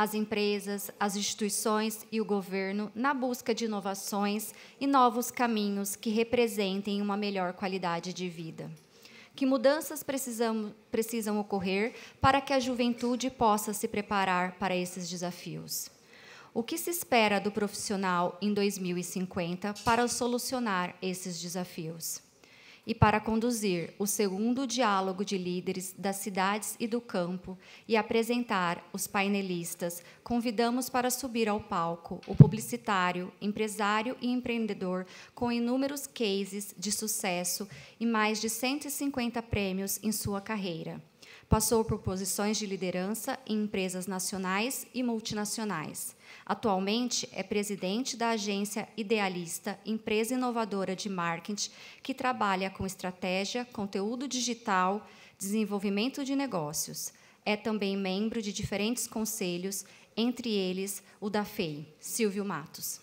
as empresas, as instituições e o governo na busca de inovações e novos caminhos que representem uma melhor qualidade de vida. Que mudanças precisam, precisam ocorrer para que a juventude possa se preparar para esses desafios? O que se espera do profissional em 2050 para solucionar esses desafios? e para conduzir o segundo diálogo de líderes das cidades e do campo e apresentar os painelistas, convidamos para subir ao palco o publicitário, empresário e empreendedor com inúmeros cases de sucesso e mais de 150 prêmios em sua carreira. Passou por posições de liderança em empresas nacionais e multinacionais. Atualmente é presidente da agência Idealista, empresa inovadora de marketing que trabalha com estratégia, conteúdo digital, desenvolvimento de negócios. É também membro de diferentes conselhos, entre eles o da FEI, Silvio Matos.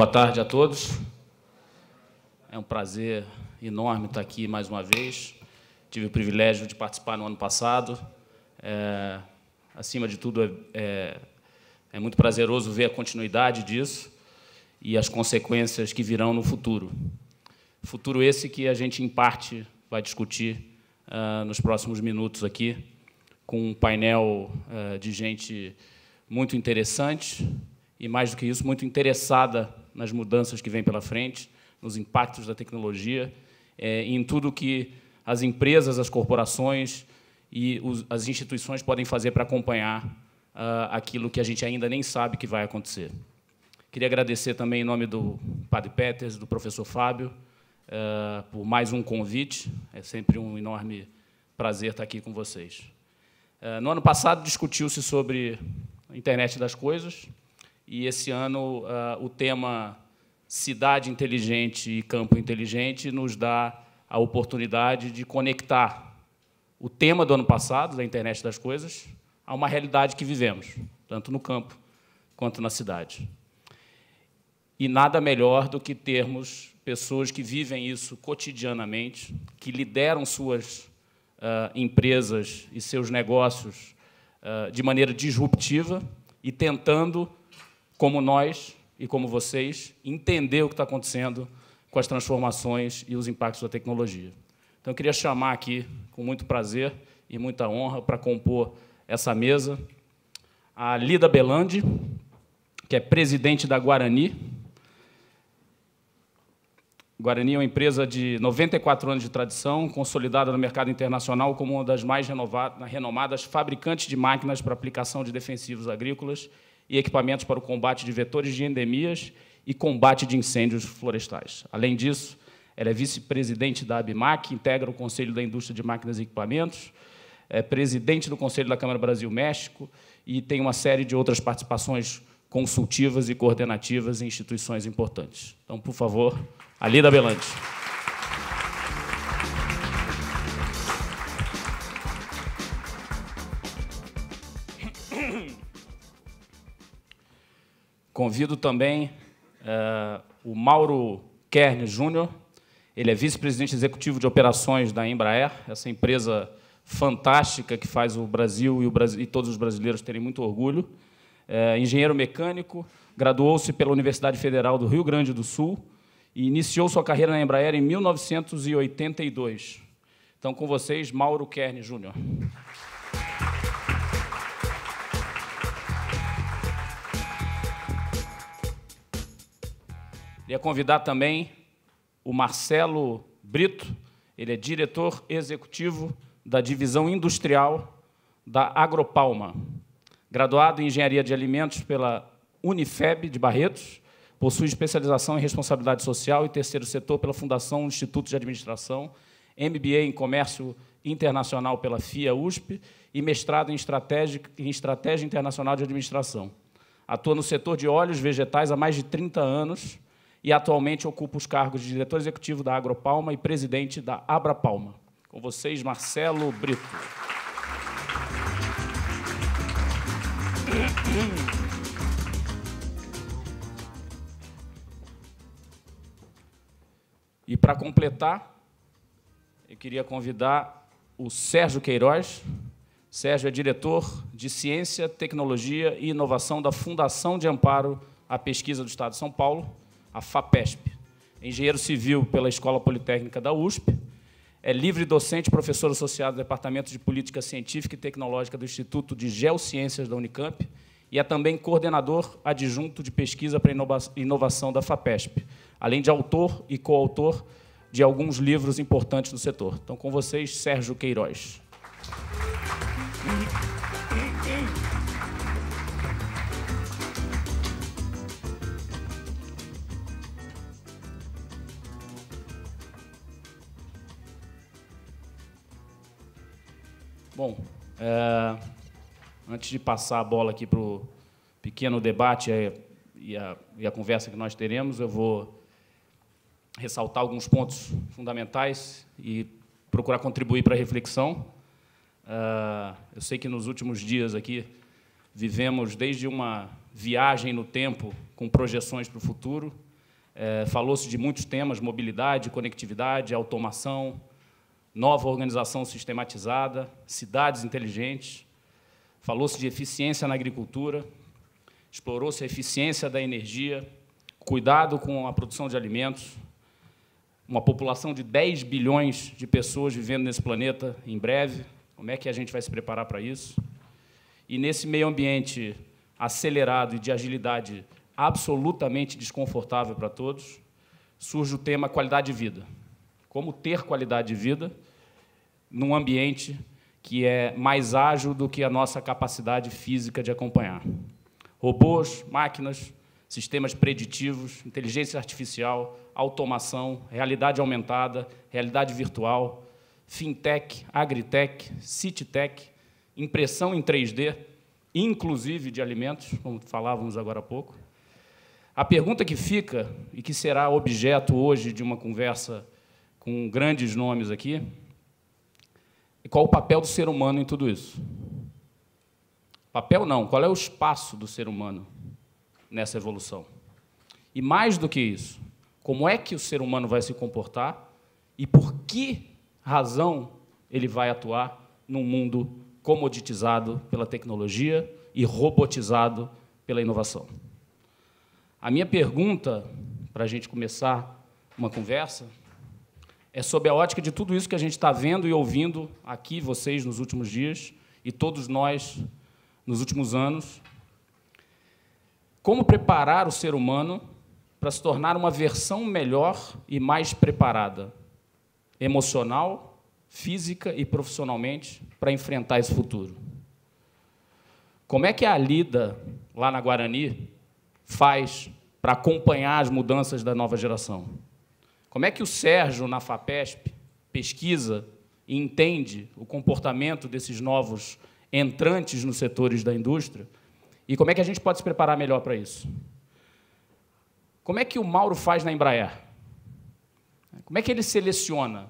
Boa tarde a todos. É um prazer enorme estar aqui mais uma vez. Tive o privilégio de participar no ano passado. É, acima de tudo, é, é, é muito prazeroso ver a continuidade disso e as consequências que virão no futuro. Futuro esse que a gente, em parte, vai discutir uh, nos próximos minutos aqui, com um painel uh, de gente muito interessante e, mais do que isso, muito interessada nas mudanças que vêm pela frente, nos impactos da tecnologia, é, em tudo que as empresas, as corporações e os, as instituições podem fazer para acompanhar uh, aquilo que a gente ainda nem sabe que vai acontecer. Queria agradecer também, em nome do Padre Peters, do professor Fábio, uh, por mais um convite. É sempre um enorme prazer estar aqui com vocês. Uh, no ano passado, discutiu-se sobre a internet das coisas, e esse ano ah, o tema Cidade Inteligente e Campo Inteligente nos dá a oportunidade de conectar o tema do ano passado, da internet das coisas, a uma realidade que vivemos, tanto no campo quanto na cidade. E nada melhor do que termos pessoas que vivem isso cotidianamente, que lideram suas uh, empresas e seus negócios uh, de maneira disruptiva e tentando como nós e como vocês, entender o que está acontecendo com as transformações e os impactos da tecnologia. Então, eu queria chamar aqui, com muito prazer e muita honra, para compor essa mesa, a Lida Belandi, que é presidente da Guarani. Guarani é uma empresa de 94 anos de tradição, consolidada no mercado internacional como uma das mais renomadas fabricantes de máquinas para aplicação de defensivos agrícolas e equipamentos para o combate de vetores de endemias e combate de incêndios florestais. Além disso, ela é vice-presidente da ABMAC, integra o Conselho da Indústria de Máquinas e Equipamentos, é presidente do Conselho da Câmara Brasil-México e tem uma série de outras participações consultivas e coordenativas em instituições importantes. Então, por favor, Alida Belante. Convido também eh, o Mauro Kern Júnior, ele é vice-presidente executivo de operações da Embraer, essa empresa fantástica que faz o Brasil e, o Brasil, e todos os brasileiros terem muito orgulho. É, engenheiro mecânico, graduou-se pela Universidade Federal do Rio Grande do Sul e iniciou sua carreira na Embraer em 1982. Então, com vocês, Mauro Kern Júnior. Queria convidar também o Marcelo Brito, ele é diretor executivo da divisão industrial da Agropalma. Graduado em engenharia de alimentos pela Unifeb de Barretos, possui especialização em responsabilidade social e terceiro setor pela Fundação Instituto de Administração, MBA em comércio internacional pela FIA USP e mestrado em estratégia, em estratégia internacional de administração. Atua no setor de óleos vegetais há mais de 30 anos e atualmente ocupa os cargos de diretor executivo da Agropalma e presidente da Abrapalma. Com vocês, Marcelo Brito. E para completar, eu queria convidar o Sérgio Queiroz. Sérgio é diretor de Ciência, Tecnologia e Inovação da Fundação de Amparo à Pesquisa do Estado de São Paulo a FAPESP. É engenheiro civil pela Escola Politécnica da USP. É livre docente, professor associado do Departamento de Política Científica e Tecnológica do Instituto de Geociências da Unicamp e é também coordenador adjunto de pesquisa para inovação da FAPESP, além de autor e coautor de alguns livros importantes no setor. Então, com vocês, Sérgio Queiroz. Bom, é, antes de passar a bola aqui para o pequeno debate e, a, e a conversa que nós teremos, eu vou ressaltar alguns pontos fundamentais e procurar contribuir para a reflexão. É, eu sei que nos últimos dias aqui vivemos desde uma viagem no tempo com projeções para o futuro. É, falou-se de muitos temas: mobilidade, conectividade, automação, nova organização sistematizada, cidades inteligentes, falou-se de eficiência na agricultura, explorou-se a eficiência da energia, cuidado com a produção de alimentos, uma população de 10 bilhões de pessoas vivendo nesse planeta em breve, como é que a gente vai se preparar para isso? E nesse meio ambiente acelerado e de agilidade absolutamente desconfortável para todos, surge o tema qualidade de vida como ter qualidade de vida num ambiente que é mais ágil do que a nossa capacidade física de acompanhar. Robôs, máquinas, sistemas preditivos, inteligência artificial, automação, realidade aumentada, realidade virtual, fintech, agritech, cititech, impressão em 3D, inclusive de alimentos, como falávamos agora há pouco. A pergunta que fica e que será objeto hoje de uma conversa com grandes nomes aqui. E qual o papel do ser humano em tudo isso? Papel não, qual é o espaço do ser humano nessa evolução? E mais do que isso, como é que o ser humano vai se comportar e por que razão ele vai atuar num mundo comoditizado pela tecnologia e robotizado pela inovação? A minha pergunta, para a gente começar uma conversa, é sob a ótica de tudo isso que a gente está vendo e ouvindo aqui, vocês, nos últimos dias, e todos nós, nos últimos anos. Como preparar o ser humano para se tornar uma versão melhor e mais preparada, emocional, física e profissionalmente, para enfrentar esse futuro? Como é que a lida lá na Guarani faz para acompanhar as mudanças da nova geração? Como é que o Sérgio, na FAPESP, pesquisa e entende o comportamento desses novos entrantes nos setores da indústria? E como é que a gente pode se preparar melhor para isso? Como é que o Mauro faz na Embraer? Como é que ele seleciona?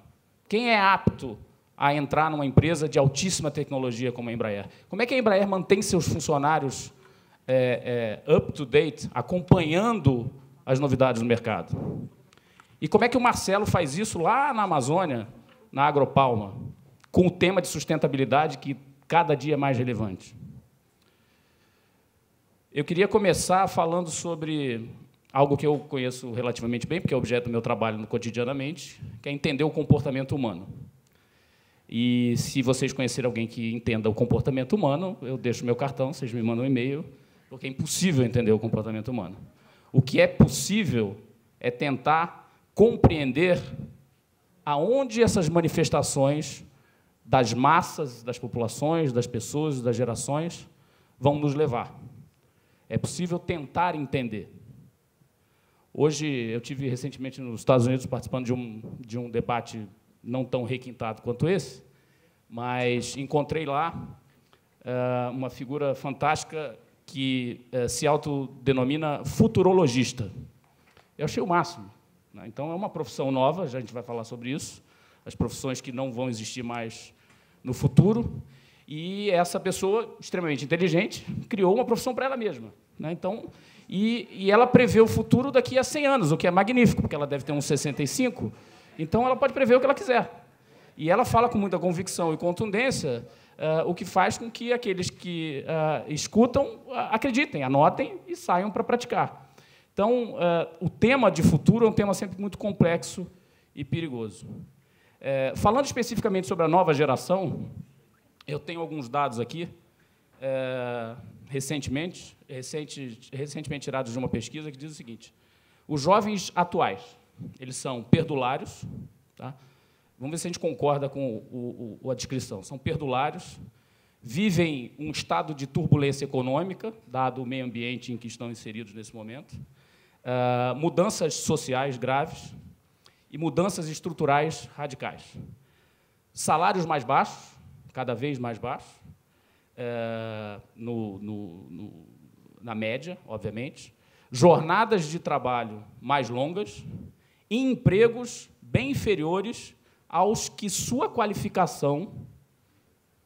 Quem é apto a entrar numa empresa de altíssima tecnologia como a Embraer? Como é que a Embraer mantém seus funcionários é, é, up to date, acompanhando as novidades do mercado? E como é que o Marcelo faz isso lá na Amazônia, na Agropalma, com o tema de sustentabilidade que cada dia é mais relevante? Eu queria começar falando sobre algo que eu conheço relativamente bem, porque é objeto do meu trabalho cotidianamente, que é entender o comportamento humano. E se vocês conhecerem alguém que entenda o comportamento humano, eu deixo meu cartão, vocês me mandam um e-mail, porque é impossível entender o comportamento humano. O que é possível é tentar compreender aonde essas manifestações das massas, das populações, das pessoas, das gerações vão nos levar. É possível tentar entender. Hoje eu tive recentemente nos Estados Unidos participando de um de um debate não tão requintado quanto esse, mas encontrei lá uh, uma figura fantástica que uh, se autodenomina futurologista. Eu achei o máximo. Né? Então, é uma profissão nova, já a gente vai falar sobre isso, as profissões que não vão existir mais no futuro. E essa pessoa, extremamente inteligente, criou uma profissão para ela mesma. Né? Então, e, e, ela prevê o futuro daqui a 100 anos, o que é magnífico, porque ela deve ter uns 65, então ela pode prever o que ela quiser. E ela fala com muita convicção e contundência, uh, o que faz com que aqueles que uh, escutam uh, acreditem, anotem e saiam para praticar. Então, eh, o tema de futuro é um tema sempre muito complexo e perigoso. Eh, falando especificamente sobre a nova geração, eu tenho alguns dados aqui, eh, recentemente, recentemente tirados de uma pesquisa, que diz o seguinte: os jovens atuais, eles são perdulários, tá? vamos ver se a gente concorda com a descrição, são perdulários, vivem um estado de turbulência econômica, dado o meio ambiente em que estão inseridos nesse momento, ah, mudanças sociais graves e mudanças estruturais radicais. Salários mais baixos, cada vez mais baixos, eh, no, no, no, na média, obviamente, jornadas de trabalho mais longas e empregos bem inferiores aos que sua qualificação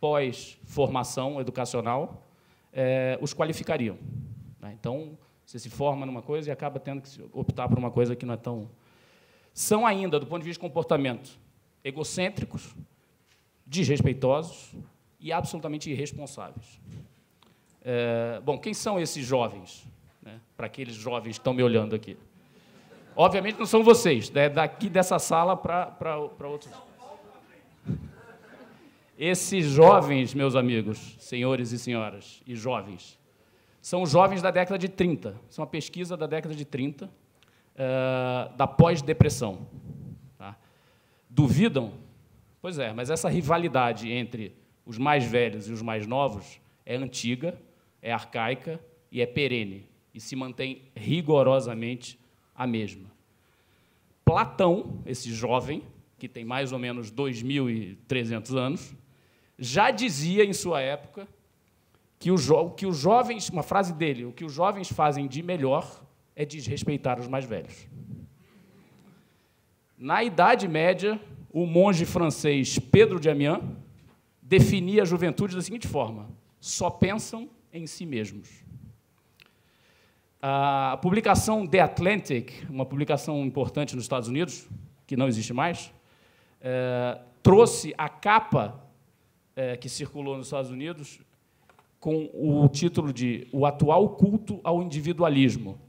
pós-formação educacional eh, os qualificariam. Né? Então, você se forma numa coisa e acaba tendo que optar por uma coisa que não é tão. São ainda, do ponto de vista de comportamento, egocêntricos, desrespeitosos e absolutamente irresponsáveis. É, bom, quem são esses jovens? Né, para aqueles jovens que estão me olhando aqui. Obviamente não são vocês, né, daqui dessa sala para outros. Esses jovens, meus amigos, senhores e senhoras, e jovens, são os jovens da década de 30. Isso é uma pesquisa da década de 30, eh, da pós-depressão. Tá? Duvidam? Pois é, mas essa rivalidade entre os mais velhos e os mais novos é antiga, é arcaica e é perene, e se mantém rigorosamente a mesma. Platão, esse jovem, que tem mais ou menos 2.300 anos, já dizia em sua época que o, jo, que os jovens, uma frase dele, o que os jovens fazem de melhor é desrespeitar os mais velhos. Na Idade Média, o monge francês Pedro de Amiens definia a juventude da seguinte forma: só pensam em si mesmos. A publicação The Atlantic, uma publicação importante nos Estados Unidos, que não existe mais, é, trouxe a capa é, que circulou nos Estados Unidos com o título de O Atual Culto ao Individualismo.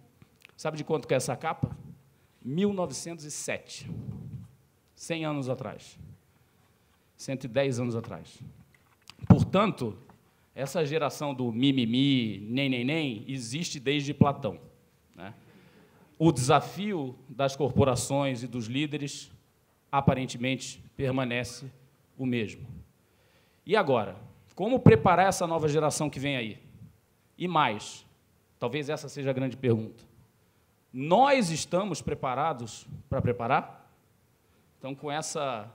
Sabe de quanto que é essa capa? 1907. 100 anos atrás. 110 anos atrás. Portanto, essa geração do mimimi, nem, nem, nem, existe desde Platão. Né? O desafio das corporações e dos líderes, aparentemente, permanece o mesmo. E agora? Como preparar essa nova geração que vem aí? E mais, talvez essa seja a grande pergunta. Nós estamos preparados para preparar? Então, com essa,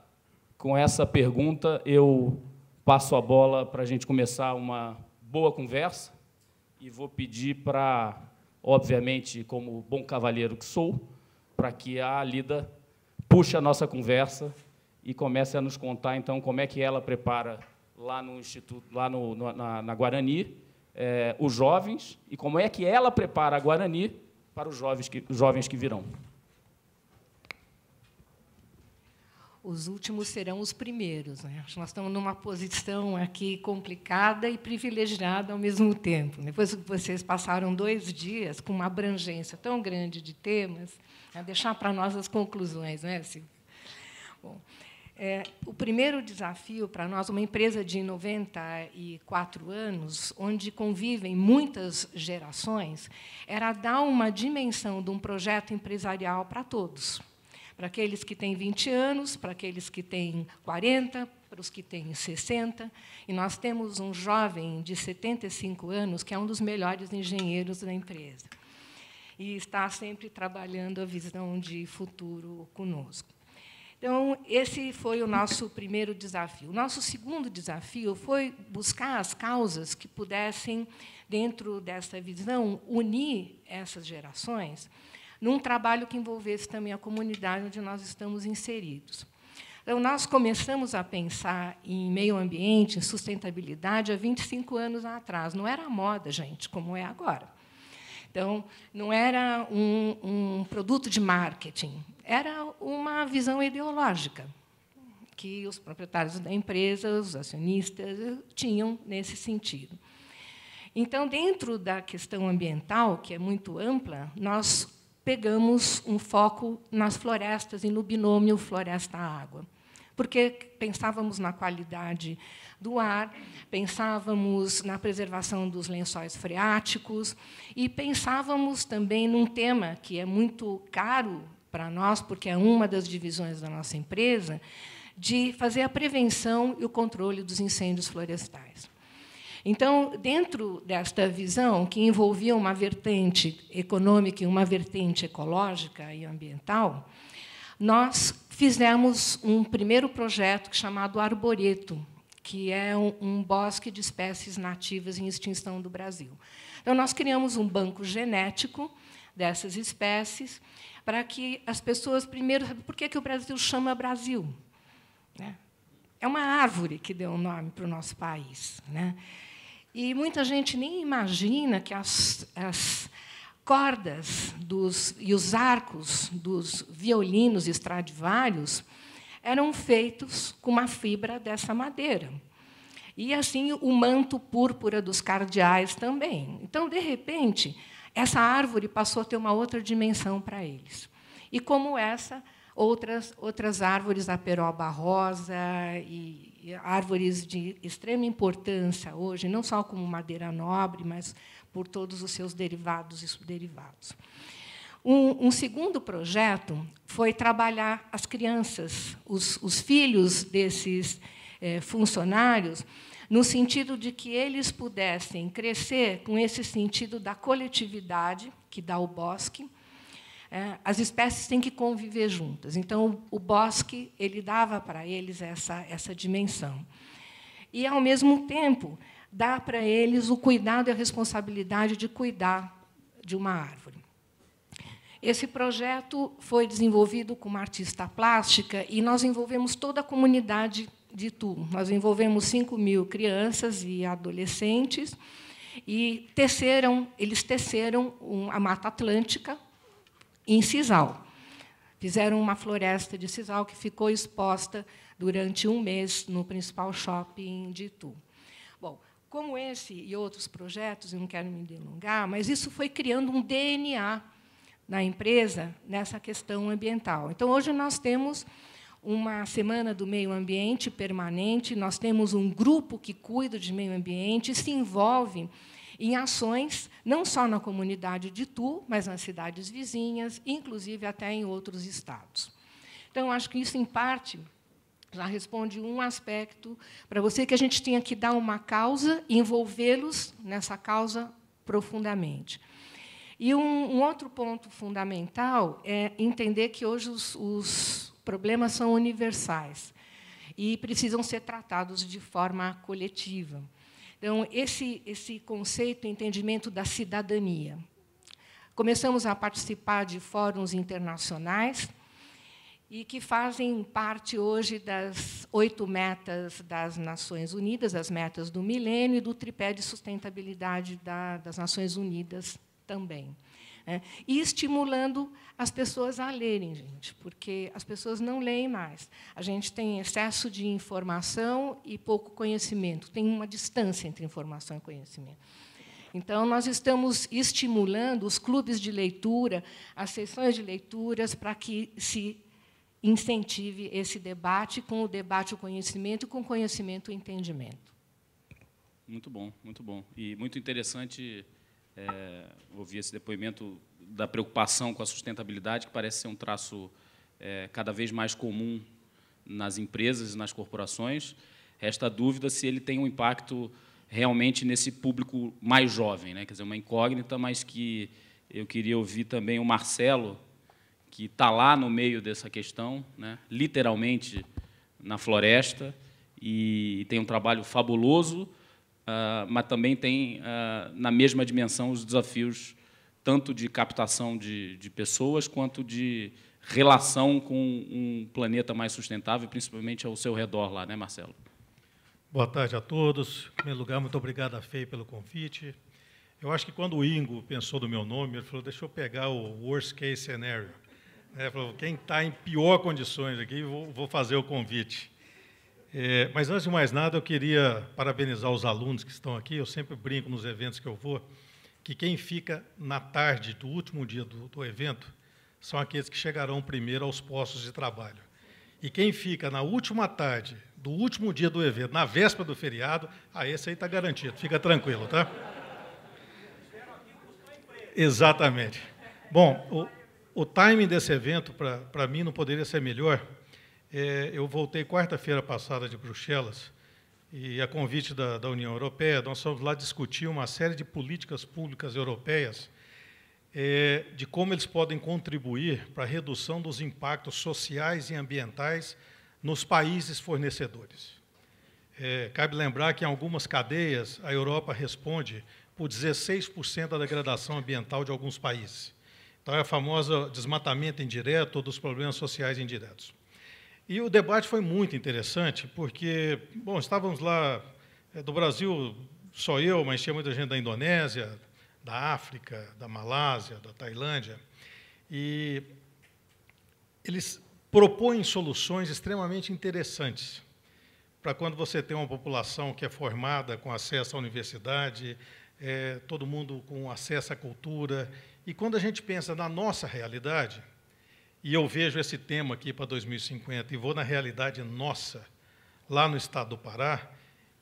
com essa pergunta, eu passo a bola para a gente começar uma boa conversa e vou pedir para, obviamente, como bom cavalheiro que sou, para que a Lida puxe a nossa conversa e comece a nos contar, então, como é que ela prepara lá no Instituto, lá no, no, na, na, Guarani, é, os jovens e como é que ela prepara a Guarani para os jovens que, os jovens que virão. Os últimos serão os primeiros. Né? Nós estamos numa posição aqui complicada e privilegiada ao mesmo tempo. Depois né? que vocês passaram dois dias com uma abrangência tão grande de temas, é deixar para nós as conclusões, né, Silvia? Bom, é, o primeiro desafio para nós, uma empresa de 94 anos, onde convivem muitas gerações, era dar uma dimensão de um projeto empresarial para todos. Para aqueles que têm 20 anos, para aqueles que têm 40, para os que têm 60. E nós temos um jovem de 75 anos, que é um dos melhores engenheiros da empresa. E está sempre trabalhando a visão de futuro conosco. Então, esse foi o nosso primeiro desafio. O nosso segundo desafio foi buscar as causas que pudessem, dentro dessa visão, unir essas gerações num trabalho que envolvesse também a comunidade onde nós estamos inseridos. Então, nós começamos a pensar em meio ambiente, em sustentabilidade, há 25 anos atrás. Não era moda, gente, como é agora. Então, não era um, um produto de marketing, era uma visão ideológica que os proprietários da empresa, os acionistas, tinham nesse sentido. Então, dentro da questão ambiental, que é muito ampla, nós pegamos um foco nas florestas e no binômio floresta-água porque pensávamos na qualidade do ar, pensávamos na preservação dos lençóis freáticos e pensávamos também num tema que é muito caro para nós, porque é uma das divisões da nossa empresa, de fazer a prevenção e o controle dos incêndios florestais. Então, dentro desta visão, que envolvia uma vertente econômica e uma vertente ecológica e ambiental, nós fizemos um primeiro projeto chamado Arboreto, que é um, um bosque de espécies nativas em extinção do Brasil. Então, nós criamos um banco genético dessas espécies para que as pessoas primeiro saibam por que, que o Brasil chama Brasil. Né? É uma árvore que deu o um nome para o nosso país. Né? E muita gente nem imagina que as, as cordas dos, e os arcos dos violinos estradivários eram feitos com uma fibra dessa madeira. E assim o manto púrpura dos cardeais também. Então, de repente, essa árvore passou a ter uma outra dimensão para eles. E como essa, outras, outras árvores, a peroba rosa e, árvores de extrema importância hoje, não só como madeira nobre, mas por todos os seus derivados e subderivados. Um, um segundo projeto foi trabalhar as crianças, os, os filhos desses eh, funcionários, no sentido de que eles pudessem crescer com esse sentido da coletividade que dá o bosque. É, as espécies têm que conviver juntas. Então, o bosque ele dava para eles essa, essa dimensão. E, ao mesmo tempo, dá para eles o cuidado e a responsabilidade de cuidar de uma árvore. Esse projeto foi desenvolvido com uma artista plástica e nós envolvemos toda a comunidade dito, nós envolvemos 5 mil crianças e adolescentes e teceram, eles teceram um, a Mata Atlântica em sisal. Fizeram uma floresta de sisal que ficou exposta durante um mês no principal shopping de Itu. Bom, como esse e outros projetos, eu não quero me delongar, mas isso foi criando um DNA na empresa nessa questão ambiental. Então, hoje nós temos uma semana do meio ambiente permanente, nós temos um grupo que cuida de meio ambiente, se envolve em ações, não só na comunidade de Tu, mas nas cidades vizinhas, inclusive até em outros estados. Então, acho que isso, em parte, já responde um aspecto para você, que a gente tinha que dar uma causa, envolvê-los nessa causa profundamente. E um, um, outro ponto fundamental é entender que hoje os, os problemas são universais e precisam ser tratados de forma coletiva. Então, esse, esse conceito, entendimento da cidadania. Começamos a participar de fóruns internacionais e que fazem parte hoje das oito metas das Nações Unidas, das metas do milênio e do tripé de sustentabilidade da, das Nações Unidas também. É, e estimulando as pessoas a lerem, gente, porque as pessoas não leem mais. A gente tem excesso de informação e pouco conhecimento, tem uma distância entre informação e conhecimento. Então, nós estamos estimulando os clubes de leitura, as sessões de leituras, para que se incentive esse debate, com o debate o conhecimento, com o conhecimento o entendimento. Muito bom, muito bom. E muito interessante é, ouvir esse depoimento da preocupação com a sustentabilidade, que parece ser um traço é, cada vez mais comum nas empresas e nas corporações. Resta a dúvida se ele tem um impacto realmente nesse público mais jovem, né? quer dizer, uma incógnita, mas que eu queria ouvir também o Marcelo, que está lá no meio dessa questão, né? literalmente na floresta, e tem um trabalho fabuloso, ah, mas também tem, ah, na mesma dimensão, os desafios tanto de captação de, de pessoas quanto de relação com um planeta mais sustentável, principalmente ao seu redor lá, né, Marcelo? Boa tarde a todos. Em primeiro lugar, muito obrigado a FEI pelo convite. Eu acho que quando o Ingo pensou no meu nome, ele falou: deixa eu pegar o worst case scenario. Né, ele falou, quem está em pior condições aqui, vou, vou fazer o convite. É, mas antes de mais nada, eu queria parabenizar os alunos que estão aqui. Eu sempre brinco nos eventos que eu vou que quem fica na tarde do último dia do, do evento são aqueles que chegarão primeiro aos postos de trabalho. E quem fica na última tarde do último dia do evento, na véspera do feriado, a esse aí está garantido, fica tranquilo, tá? Exatamente. Bom, o, o timing desse evento, para mim, não poderia ser melhor. É, eu voltei quarta-feira passada de Bruxelas e a convite da, da, União Europeia, nós fomos lá discutir uma série de políticas públicas europeias é, de como eles podem contribuir para a redução dos impactos sociais e ambientais nos países fornecedores. É, cabe lembrar que, em algumas cadeias, a Europa responde por 16% da degradação ambiental de alguns países. Então, é a famosa desmatamento indireto ou dos problemas sociais indiretos. E o debate foi muito interessante, porque, bom, estávamos lá é, do Brasil, só eu, mas tinha muita gente da Indonésia, da África, da Malásia, da Tailândia, e eles propõem soluções extremamente interessantes para quando você tem uma população que é formada com acesso à universidade, é, todo mundo com acesso à cultura. E quando a gente pensa na nossa realidade, e eu vejo esse tema aqui para 2050 e vou na realidade nossa, lá no estado do Pará.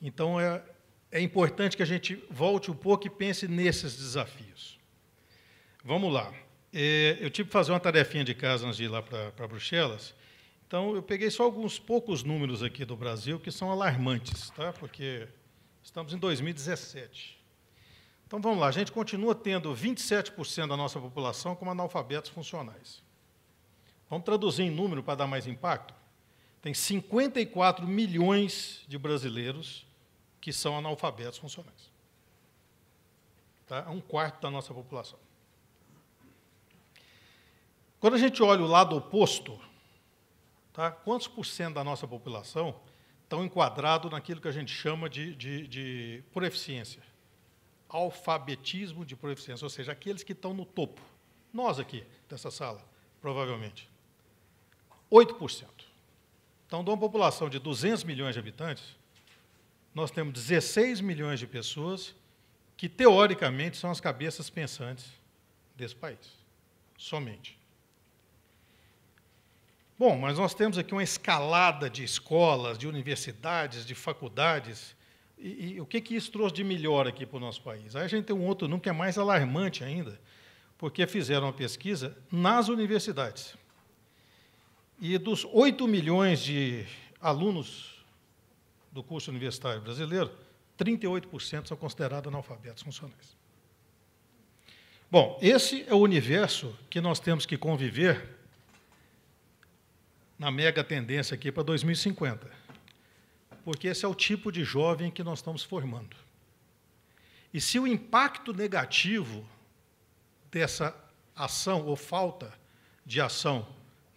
Então é, é importante que a gente volte um pouco e pense nesses desafios. Vamos lá. É, eu tive que fazer uma tarefinha de casa antes de ir lá para, Bruxelas. Então, eu peguei só alguns poucos números aqui do Brasil que são alarmantes, tá? porque estamos em 2017. Então, vamos lá. A gente continua tendo 27% da nossa população como analfabetos funcionais. Vamos traduzir em número para dar mais impacto? Tem 54 milhões de brasileiros que são analfabetos funcionais. Tá? É um quarto da nossa população. Quando a gente olha o lado oposto, tá? quantos por cento da nossa população estão enquadrados naquilo que a gente chama de, de, de proeficiência? Alfabetismo de proeficiência, ou seja, aqueles que estão no topo. Nós aqui, dessa sala, provavelmente. 8%. Então, de uma população de 200 milhões de habitantes, nós temos 16 milhões de pessoas que, teoricamente, são as cabeças pensantes desse país, somente. Bom, mas nós temos aqui uma escalada de escolas, de universidades, de faculdades. E, e o que, que isso trouxe de melhor aqui para o nosso país? Aí a gente tem um outro número que é mais alarmante ainda, porque fizeram uma pesquisa nas universidades. E dos 8 milhões de alunos do curso universitário brasileiro, 38% são considerados analfabetos funcionais. Bom, esse é o universo que nós temos que conviver na mega tendência aqui para 2050. Porque esse é o tipo de jovem que nós estamos formando. E se o impacto negativo dessa ação ou falta de ação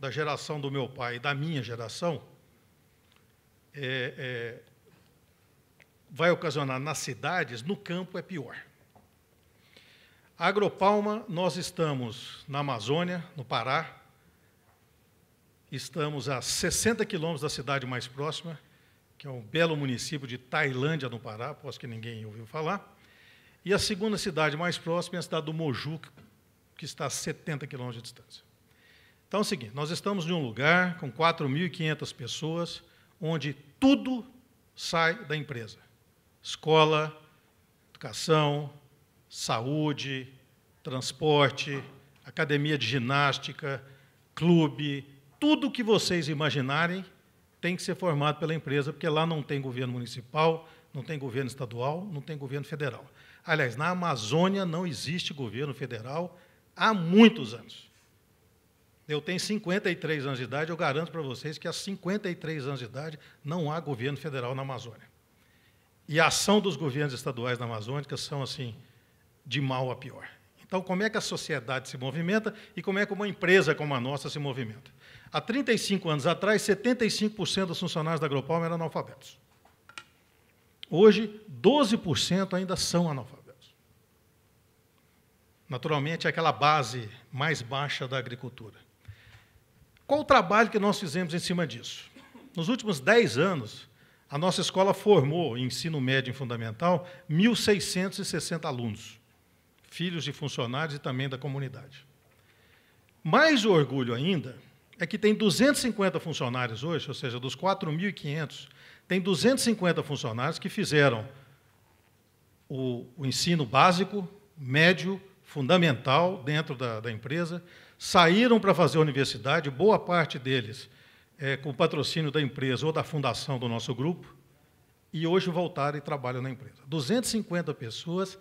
da geração do meu pai, e da minha geração, é, é, vai ocasionar nas cidades, no campo é pior. Agropalma, nós estamos na Amazônia, no Pará, estamos a 60 quilômetros da cidade mais próxima, que é um belo município de Tailândia, no Pará, aposto que ninguém ouviu falar. E a segunda cidade mais próxima é a cidade do Moju, que está a 70 quilômetros de distância. Então é o seguinte: nós estamos em um lugar com 4.500 pessoas, onde tudo sai da empresa: escola, educação, saúde, transporte, academia de ginástica, clube, tudo que vocês imaginarem tem que ser formado pela empresa, porque lá não tem governo municipal, não tem governo estadual, não tem governo federal. Aliás, na Amazônia não existe governo federal há muitos anos. Eu tenho 53 anos de idade, eu garanto para vocês que há 53 anos de idade não há governo federal na Amazônia. E a ação dos governos estaduais na Amazônia são assim, de mal a pior. Então, como é que a sociedade se movimenta e como é que uma empresa como a nossa se movimenta? Há 35 anos atrás, 75% dos funcionários da Agropalma eram analfabetos. Hoje, 12% ainda são analfabetos. Naturalmente, é aquela base mais baixa da agricultura. Qual o trabalho que nós fizemos em cima disso? Nos últimos 10 anos, a nossa escola formou, em ensino médio e fundamental, 1.660 alunos, filhos de funcionários e também da comunidade. Mais orgulho ainda é que tem 250 funcionários hoje, ou seja, dos 4.500, tem 250 funcionários que fizeram o, o ensino básico, médio, fundamental dentro da, da empresa, saíram para fazer universidade, boa parte deles é, com patrocínio da empresa ou da fundação do nosso grupo, e hoje voltaram e trabalham na empresa. 250 pessoas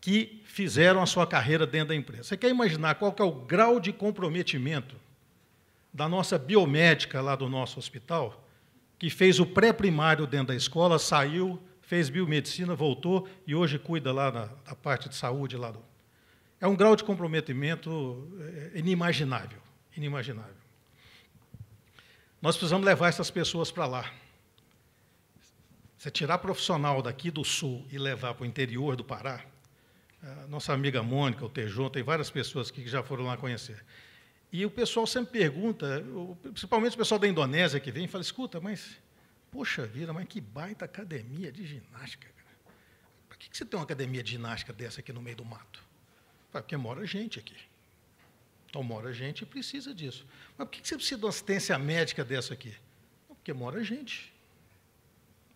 que fizeram a sua carreira dentro da empresa. Você quer imaginar qual que é o grau de comprometimento da nossa biomédica lá do nosso hospital, que fez o pré-primário dentro da escola, saiu, fez biomedicina, voltou e hoje cuida lá na da parte de saúde lá do, é um grau de comprometimento é, inimaginável, inimaginável. Nós precisamos levar essas pessoas para lá. Você tirar profissional daqui do Sul e levar para o interior do Pará, nossa amiga Mônica, o Tejon, tem várias pessoas que já foram lá conhecer. E o pessoal sempre pergunta, principalmente o pessoal da Indonésia que vem, fala, escuta, mas, poxa vida, mas que baita academia de ginástica. Para Por que você tem uma academia de ginástica dessa aqui no meio do mato? Porque mora gente aqui. Então mora gente e precisa disso. Mas por que você precisa de uma assistência médica dessa aqui? Porque mora gente.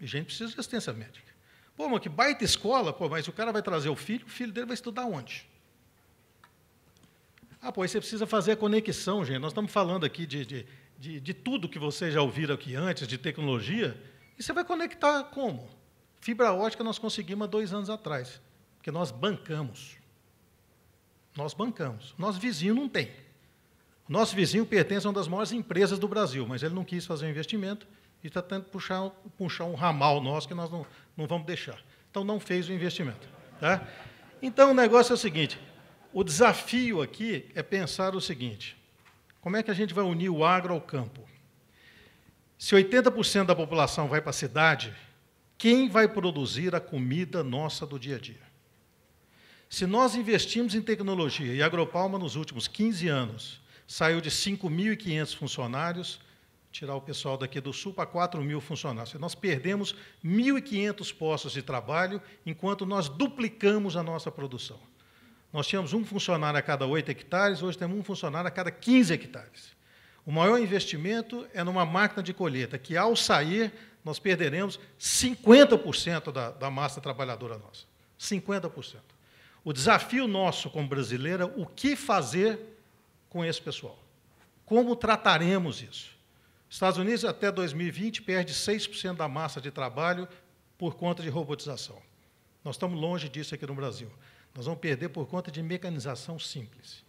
E gente precisa de assistência médica. Pô, mas que baita escola, pô, mas o cara vai trazer o filho, o filho dele vai estudar onde? Ah, pô, aí você precisa fazer a conexão, gente. Nós estamos falando aqui de, de, de, de tudo que vocês já ouviram aqui antes, de tecnologia, e você vai conectar como? Fibra ótica nós conseguimos há dois anos atrás, porque nós bancamos. Nós bancamos. Nosso vizinho não tem. Nosso vizinho pertence a uma das maiores empresas do Brasil, mas ele não quis fazer um investimento e está tentando puxar, puxar um ramal nosso que nós não, não vamos deixar. Então, não fez o investimento. Tá? Então, o negócio é o seguinte: o desafio aqui é pensar o seguinte: como é que a gente vai unir o agro ao campo? Se 80% da população vai para a cidade, quem vai produzir a comida nossa do dia a dia? Se nós investimos em tecnologia, e a Agropalma, nos últimos 15 anos, saiu de 5.500 funcionários, tirar o pessoal daqui do Sul para 4.000 mil funcionários. Nós perdemos 1.500 postos de trabalho, enquanto nós duplicamos a nossa produção. Nós tínhamos um funcionário a cada 8 hectares, hoje temos um funcionário a cada 15 hectares. O maior investimento é numa máquina de colheita, que, ao sair, nós perderemos 50% da, da massa trabalhadora nossa. 50%. O desafio nosso como brasileira, o que fazer com esse pessoal? Como trataremos isso? Estados Unidos, até 2020, perde 6% da massa de trabalho por conta de robotização. Nós estamos longe disso aqui no Brasil. Nós vamos perder por conta de mecanização simples.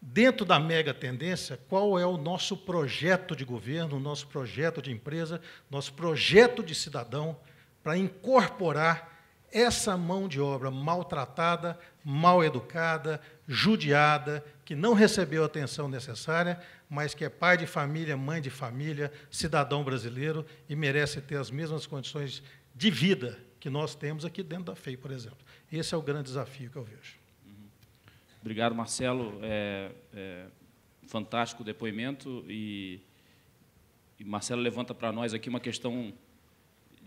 Dentro da mega tendência, qual é o nosso projeto de governo, o nosso projeto de empresa, nosso projeto de cidadão para incorporar essa mão de obra maltratada, mal educada, judiada, que não recebeu a atenção necessária, mas que é pai de família, mãe de família, cidadão brasileiro e merece ter as mesmas condições de vida que nós temos aqui dentro da FEI, por exemplo. Esse é o grande desafio que eu vejo. Obrigado, Marcelo. É, é, fantástico o depoimento. E, e Marcelo levanta para nós aqui uma questão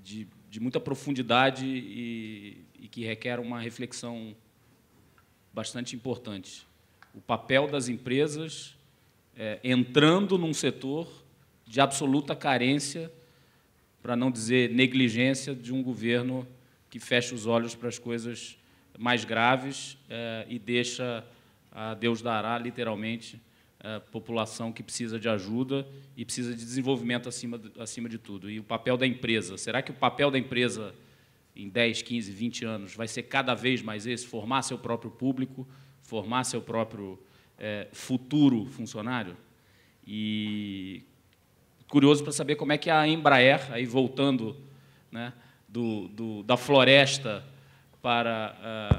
de de muita profundidade e, e que requer uma reflexão bastante importante. O papel das empresas é, entrando num setor de absoluta carência, para não dizer negligência, de um governo que fecha os olhos para as coisas mais graves é, e deixa a Deus dará, literalmente, a população que precisa de ajuda e precisa de desenvolvimento acima, acima de tudo. E o papel da empresa. Será que o papel da empresa em 10, 15, 20 anos vai ser cada vez mais esse? Formar seu próprio público, formar seu próprio é, futuro funcionário? E curioso para saber como é que a Embraer, aí voltando né, do, do da floresta para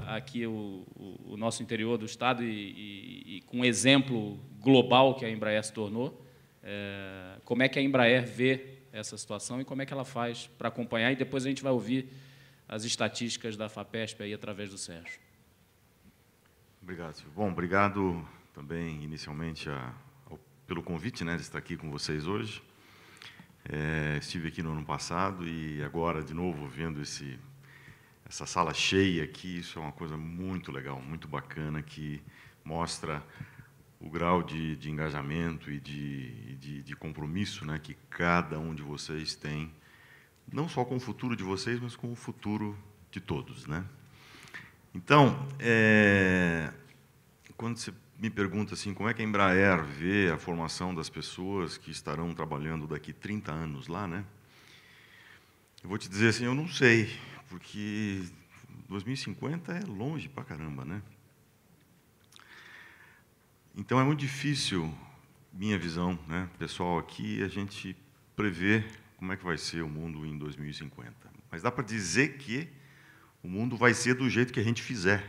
uh, aqui o, o, nosso interior do Estado e, e, e com exemplo global que a Embraer se tornou. É, como é que a Embraer vê essa situação e como é que ela faz para acompanhar? E depois a gente vai ouvir as estatísticas da FAPESP aí através do Sérgio. Obrigado, Bom, obrigado também inicialmente a, ao, pelo convite né, de estar aqui com vocês hoje. É, estive aqui no ano passado e agora, de novo, vendo esse, essa sala cheia aqui, isso é uma coisa muito legal, muito bacana, que mostra o grau de, de engajamento e de, de, de, compromisso né, que cada um de vocês tem, não só com o futuro de vocês, mas com o futuro de todos. Né? Então, é, quando você me pergunta assim, como é que a Embraer vê a formação das pessoas que estarão trabalhando daqui 30 anos lá, né? Eu vou te dizer assim, eu não sei, porque 2050 é longe pra caramba, né? Então é muito difícil, minha visão, né, pessoal, aqui a gente prever como é que vai ser o mundo em 2050. Mas dá para dizer que o mundo vai ser do jeito que a gente fizer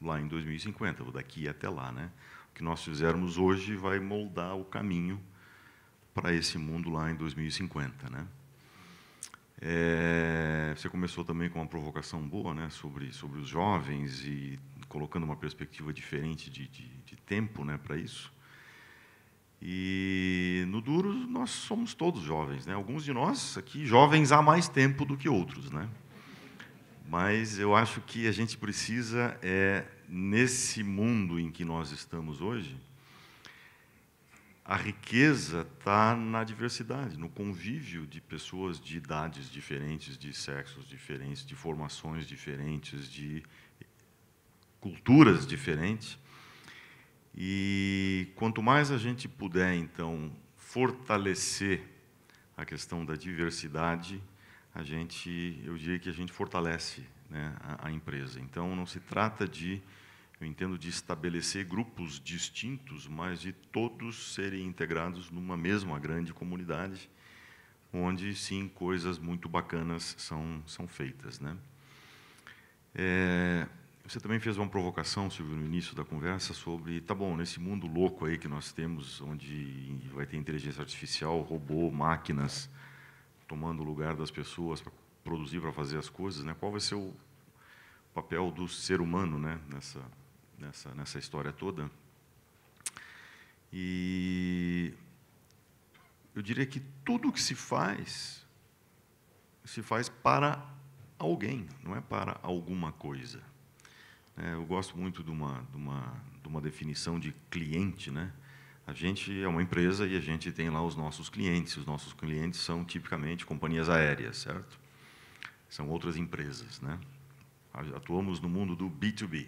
lá em 2050, ou daqui até lá, né? O que nós fizermos hoje vai moldar o caminho para esse mundo lá em 2050, né? É, você começou também com uma provocação boa, né, sobre sobre os jovens e colocando uma perspectiva diferente de, de, de tempo né, para isso. E no duro nós somos todos jovens, né? Alguns de nós aqui jovens há mais tempo do que outros, né? Mas eu acho que a gente precisa é nesse mundo em que nós estamos hoje, a riqueza está na diversidade, no convívio de pessoas de idades diferentes, de sexos diferentes, de formações diferentes, de culturas diferentes. E quanto mais a gente puder, então, fortalecer a questão da diversidade, a gente, eu diria que a gente fortalece né, a, a, empresa. Então, não se trata de, eu entendo, de estabelecer grupos distintos, mas de todos serem integrados numa mesma grande comunidade, onde sim coisas muito bacanas são são feitas, né? É, você também fez uma provocação, Silvio, no início da conversa sobre, tá bom, nesse mundo louco aí que nós temos, onde vai ter inteligência artificial, robô, máquinas tomando o lugar das pessoas para produzir, para fazer as coisas, né? Qual vai ser o papel do ser humano, né, nessa nessa nessa história toda? E eu diria que tudo que se faz se faz para alguém, não é para alguma coisa. É, eu gosto muito de uma, de, uma, de uma definição de cliente. Né? A gente é uma empresa e a gente tem lá os nossos clientes. Os nossos clientes são tipicamente companhias aéreas, certo? São outras empresas. Né? Atuamos no mundo do B2B.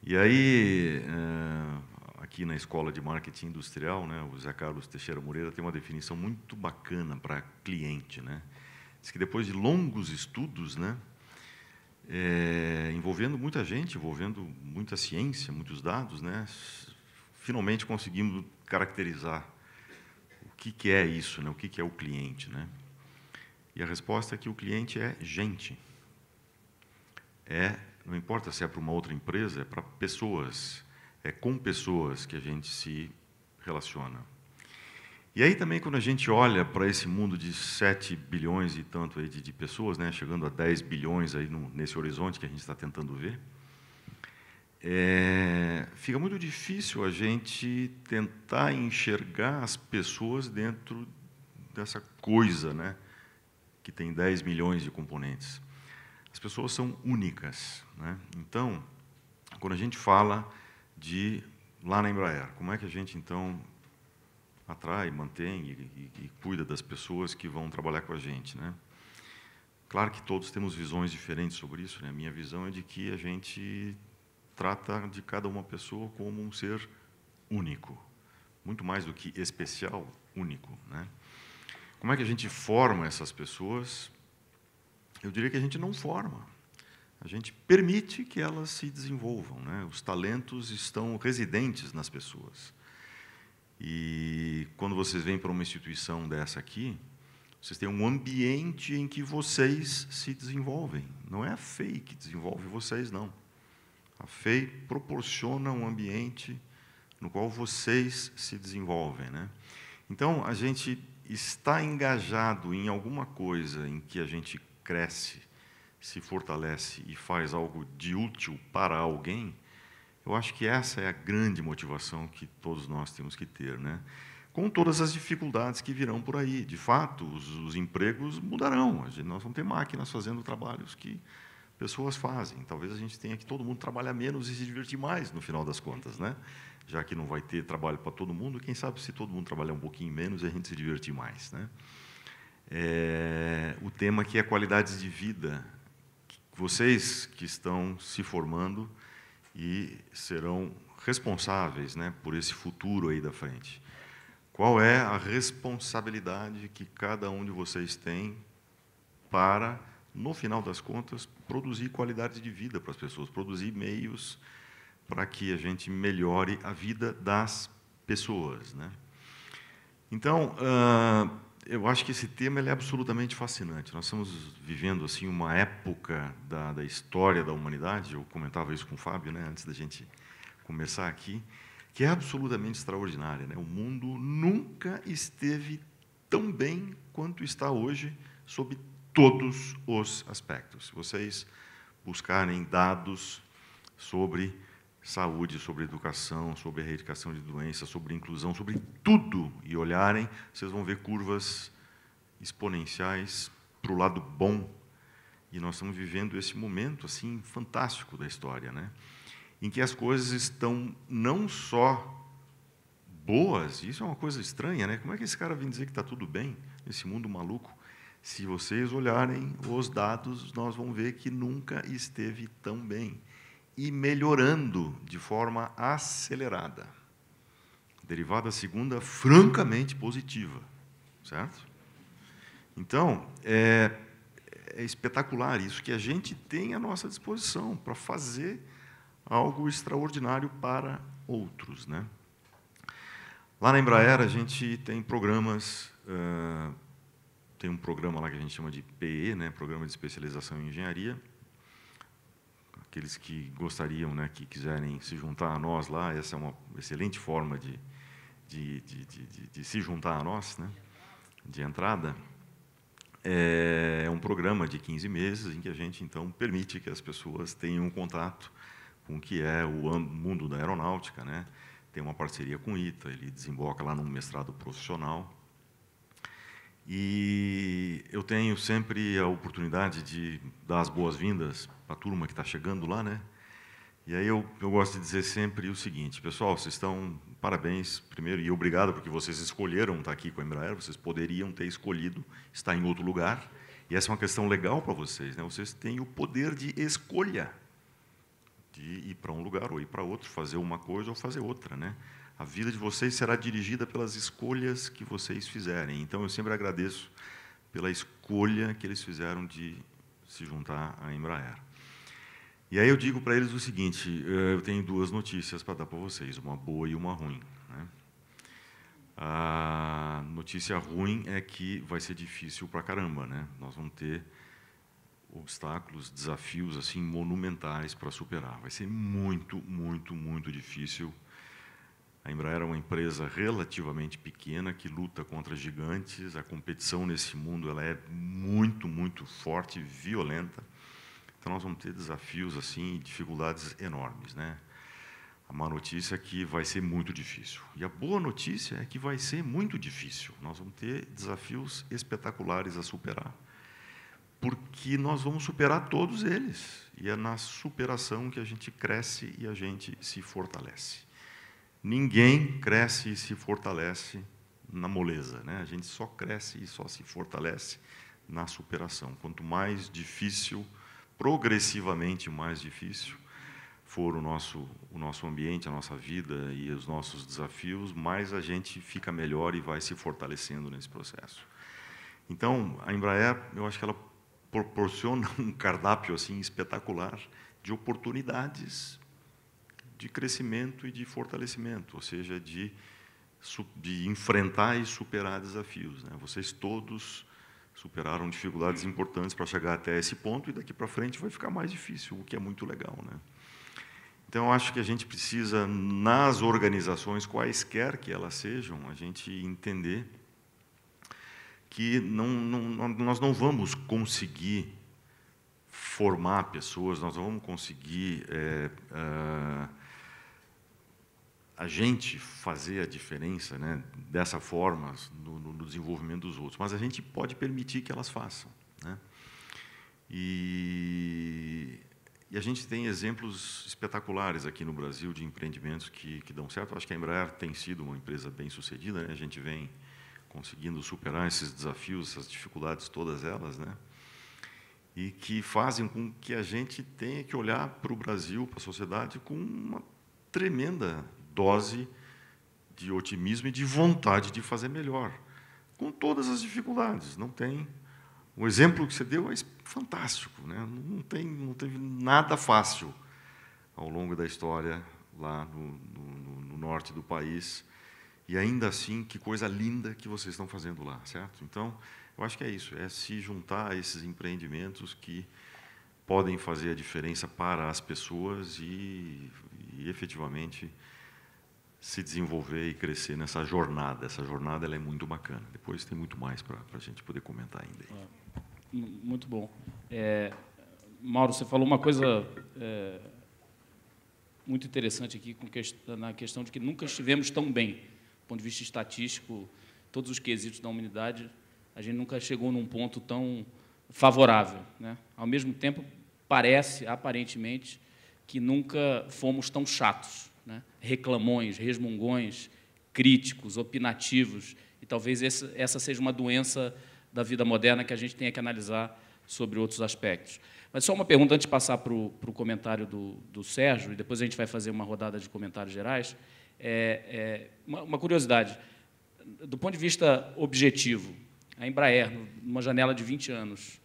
E aí, é, aqui na Escola de Marketing Industrial, né, o Zé Carlos Teixeira Moreira tem uma definição muito bacana para cliente. Né? Diz que depois de longos estudos, né, é, envolvendo muita gente, envolvendo muita ciência, muitos dados, né? Finalmente conseguimos caracterizar o que, que é isso, né? O que, que é o cliente, né? E a resposta é que o cliente é gente. É, não importa se é para uma outra empresa, é para pessoas, é com pessoas que a gente se relaciona. E aí também quando a gente olha para esse mundo de 7 bilhões e tanto aí de, de pessoas, né, chegando a 10 bilhões aí no, nesse horizonte que a gente está tentando ver, é, fica muito difícil a gente tentar enxergar as pessoas dentro dessa coisa, né, que tem 10 milhões de componentes. As pessoas são únicas, né? Então, quando a gente fala de lá na Embraer, como é que a gente então atrai, mantém e, e, e cuida das pessoas que vão trabalhar com a gente, né? Claro que todos temos visões diferentes sobre isso, né? A minha visão é de que a gente trata de cada uma pessoa como um ser único, muito mais do que especial, único, né? Como é que a gente forma essas pessoas? Eu diria que a gente não forma. A gente permite que elas se desenvolvam, né? Os talentos estão residentes nas pessoas. E quando vocês vêm para uma instituição dessa aqui, vocês têm um ambiente em que vocês se desenvolvem. Não é a FEI que desenvolve vocês, não. A FEI proporciona um ambiente no qual vocês se desenvolvem. Né? Então, a gente está engajado em alguma coisa em que a gente cresce, se fortalece e faz algo de útil para alguém, eu acho que essa é a grande motivação que todos nós temos que ter, né? com todas as dificuldades que virão por aí. De fato, os, os empregos mudarão. A gente, nós vamos ter máquinas fazendo trabalhos que pessoas fazem. Talvez a gente tenha que todo mundo trabalhar menos e se divertir mais, no final das contas, né? Já que não vai ter trabalho para todo mundo, quem sabe se todo mundo trabalhar um pouquinho menos e a gente se divertir mais, né? É, o tema aqui é qualidades de vida. Vocês que estão se formando, e serão responsáveis né, por esse futuro aí da frente. Qual é a responsabilidade que cada um de vocês tem para, no final das contas, produzir qualidade de vida para as pessoas, produzir meios para que a gente melhore a vida das pessoas? Né? Então, uh, eu acho que esse tema é absolutamente fascinante. Nós estamos vivendo assim uma época da, da, história da humanidade. Eu comentava isso com o Fábio, né, antes da gente começar aqui, que é absolutamente extraordinária. Né? O mundo nunca esteve tão bem quanto está hoje, sob todos os aspectos. Se vocês buscarem dados sobre saúde, sobre educação, sobre erradicação de doenças, sobre inclusão, sobre tudo, e olharem, vocês vão ver curvas exponenciais para o lado bom. E nós estamos vivendo esse momento assim fantástico da história, né? em que as coisas estão não só boas, isso é uma coisa estranha, né? Como é que esse cara vem dizer que está tudo bem nesse mundo maluco? Se vocês olharem os dados, nós vamos ver que nunca esteve tão bem e melhorando de forma acelerada. Derivada segunda, francamente positiva. Certo? Então, é, é espetacular isso que a gente tem à nossa disposição para fazer algo extraordinário para outros. Né? Lá na Embraer, a gente tem programas. Uh, tem um programa lá que a gente chama de PE, né, Programa de Especialização em Engenharia, aqueles que gostariam, né, que quiserem se juntar a nós lá, essa é uma excelente forma de, de, de, de, de se juntar a nós, né, de entrada. É, é um programa de 15 meses em que a gente, então, permite que as pessoas tenham contato com o que é o mundo da aeronáutica, né, tem uma parceria com o ITA, ele desemboca lá num mestrado profissional. E eu tenho sempre a oportunidade de dar as boas-vindas para a turma que está chegando lá, né? E aí eu, eu gosto de dizer sempre o seguinte, pessoal, vocês estão parabéns primeiro e obrigado porque vocês escolheram estar tá aqui com a Embraer, vocês poderiam ter escolhido estar em outro lugar. E essa é uma questão legal para vocês, né? Vocês têm o poder de escolha de ir para um lugar ou ir para outro, fazer uma coisa ou fazer outra, né? A vida de vocês será dirigida pelas escolhas que vocês fizerem. Então eu sempre agradeço pela escolha que eles fizeram de se juntar à Embraer. E aí eu digo para eles o seguinte: eh, eu tenho duas notícias para dar para vocês, uma boa e uma ruim. Né? A notícia ruim é que vai ser difícil para caramba, né? Nós vamos ter obstáculos, desafios assim monumentais para superar. Vai ser muito, muito, muito difícil. A Embraer é uma empresa relativamente pequena que luta contra gigantes. A competição nesse mundo ela é muito, muito forte, violenta. Então, nós vamos ter desafios assim, dificuldades enormes, né? A má notícia é que vai ser muito difícil. E a boa notícia é que vai ser muito difícil. Nós vamos ter desafios espetaculares a superar. Porque nós vamos superar todos eles. E é na superação que a gente cresce e a gente se fortalece. Ninguém cresce e se fortalece na moleza, né? A gente só cresce e só se fortalece na superação. Quanto mais difícil, progressivamente mais difícil for o nosso, o nosso ambiente, a nossa vida e os nossos desafios, mais a gente fica melhor e vai se fortalecendo nesse processo. Então, a Embraer, eu acho que ela proporciona um cardápio assim espetacular de oportunidades de crescimento e de fortalecimento, ou seja, de, de enfrentar e superar desafios. Né? Vocês todos superaram dificuldades importantes para chegar até esse ponto e daqui para frente vai ficar mais difícil, o que é muito legal, né? Então, acho que a gente precisa, nas organizações, quaisquer que elas sejam, a gente entender que não, não, nós não vamos conseguir formar pessoas, nós não vamos conseguir é, a gente fazer a diferença né, dessa forma no, no, desenvolvimento dos outros, mas a gente pode permitir que elas façam. Né? E, e, a gente tem exemplos espetaculares aqui no Brasil de empreendimentos que, que dão certo. Acho que a Embraer tem sido uma empresa bem sucedida, né? a gente vem conseguindo superar esses desafios, essas dificuldades, todas elas, né? e que fazem com que a gente tenha que olhar para o Brasil, para a sociedade, com uma tremenda dose de otimismo e de vontade de fazer melhor, com todas as dificuldades. Não tem. O exemplo que você deu é fantástico, né? não, tem, não teve nada fácil ao longo da história lá no, no, no norte do país. E ainda assim, que coisa linda que vocês estão fazendo lá, certo? Então, eu acho que é isso, é se juntar a esses empreendimentos que podem fazer a diferença para as pessoas e, e efetivamente se desenvolver e crescer nessa jornada. Essa jornada ela é muito bacana. Depois tem muito mais para a gente poder comentar ainda. Ah, muito bom. É, Mauro, você falou uma coisa é, muito interessante aqui que, na questão de que nunca estivemos tão bem, do ponto de vista estatístico, todos os quesitos da humanidade, a gente nunca chegou num ponto tão favorável. Né? Ao mesmo tempo, parece, aparentemente, que nunca fomos tão chatos né? reclamões, resmungões, críticos, opinativos. E talvez essa seja uma doença da vida moderna que a gente tenha que analisar sobre outros aspectos. Mas só uma pergunta antes de passar para o, para o comentário do, do, Sérgio, e depois a gente vai fazer uma rodada de comentários gerais. É, é, uma, uma, curiosidade. Do ponto de vista objetivo, a Embraer, numa janela de 20 anos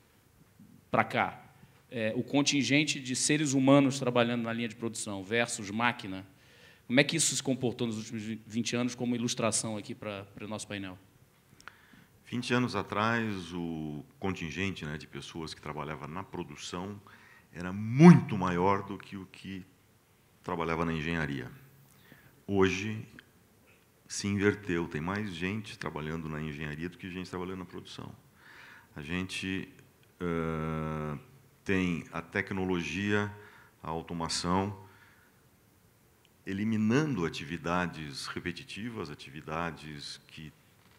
para cá, é, o contingente de seres humanos trabalhando na linha de produção versus máquina, como é que isso se comportou nos últimos 20 anos como ilustração aqui para, para o nosso painel? 20 anos atrás, o contingente né, de pessoas que trabalhava na produção era muito maior do que o que trabalhava na engenharia. Hoje, se inverteu, tem mais gente trabalhando na engenharia do que gente trabalhando na produção. A gente uh, tem a tecnologia, a automação, eliminando atividades repetitivas, atividades que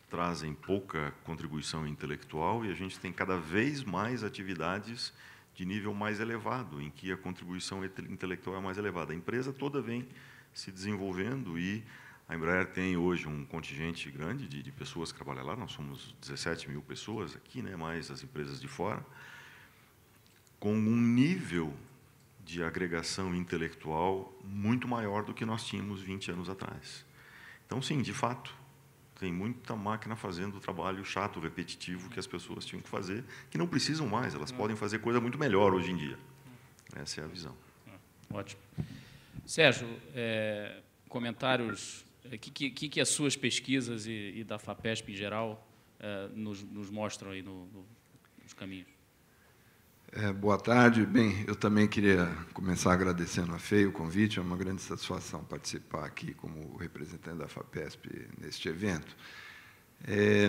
trazem pouca contribuição intelectual, e a gente tem cada vez mais atividades de nível mais elevado, em que a contribuição intelectual é mais elevada. A empresa toda vem se desenvolvendo e a Embraer tem hoje um contingente grande de, de pessoas que trabalham lá, nós somos 17 mil pessoas aqui, né, mais as empresas de fora, com um nível de agregação intelectual muito maior do que nós tínhamos 20 anos atrás. Então, sim, de fato, tem muita máquina fazendo o trabalho chato, repetitivo que as pessoas tinham que fazer, que não precisam mais, elas hum. podem fazer coisa muito melhor hoje em dia. Essa é a visão. Hum, ótimo. Sérgio, é, comentários. O é, que, que, que, as suas pesquisas e, e da FAPESP em geral é, nos, nos, mostram aí no, no, nos caminhos? É, boa tarde. Bem, eu também queria começar agradecendo a FEI o convite. É uma grande satisfação participar aqui como representante da FAPESP neste evento. É,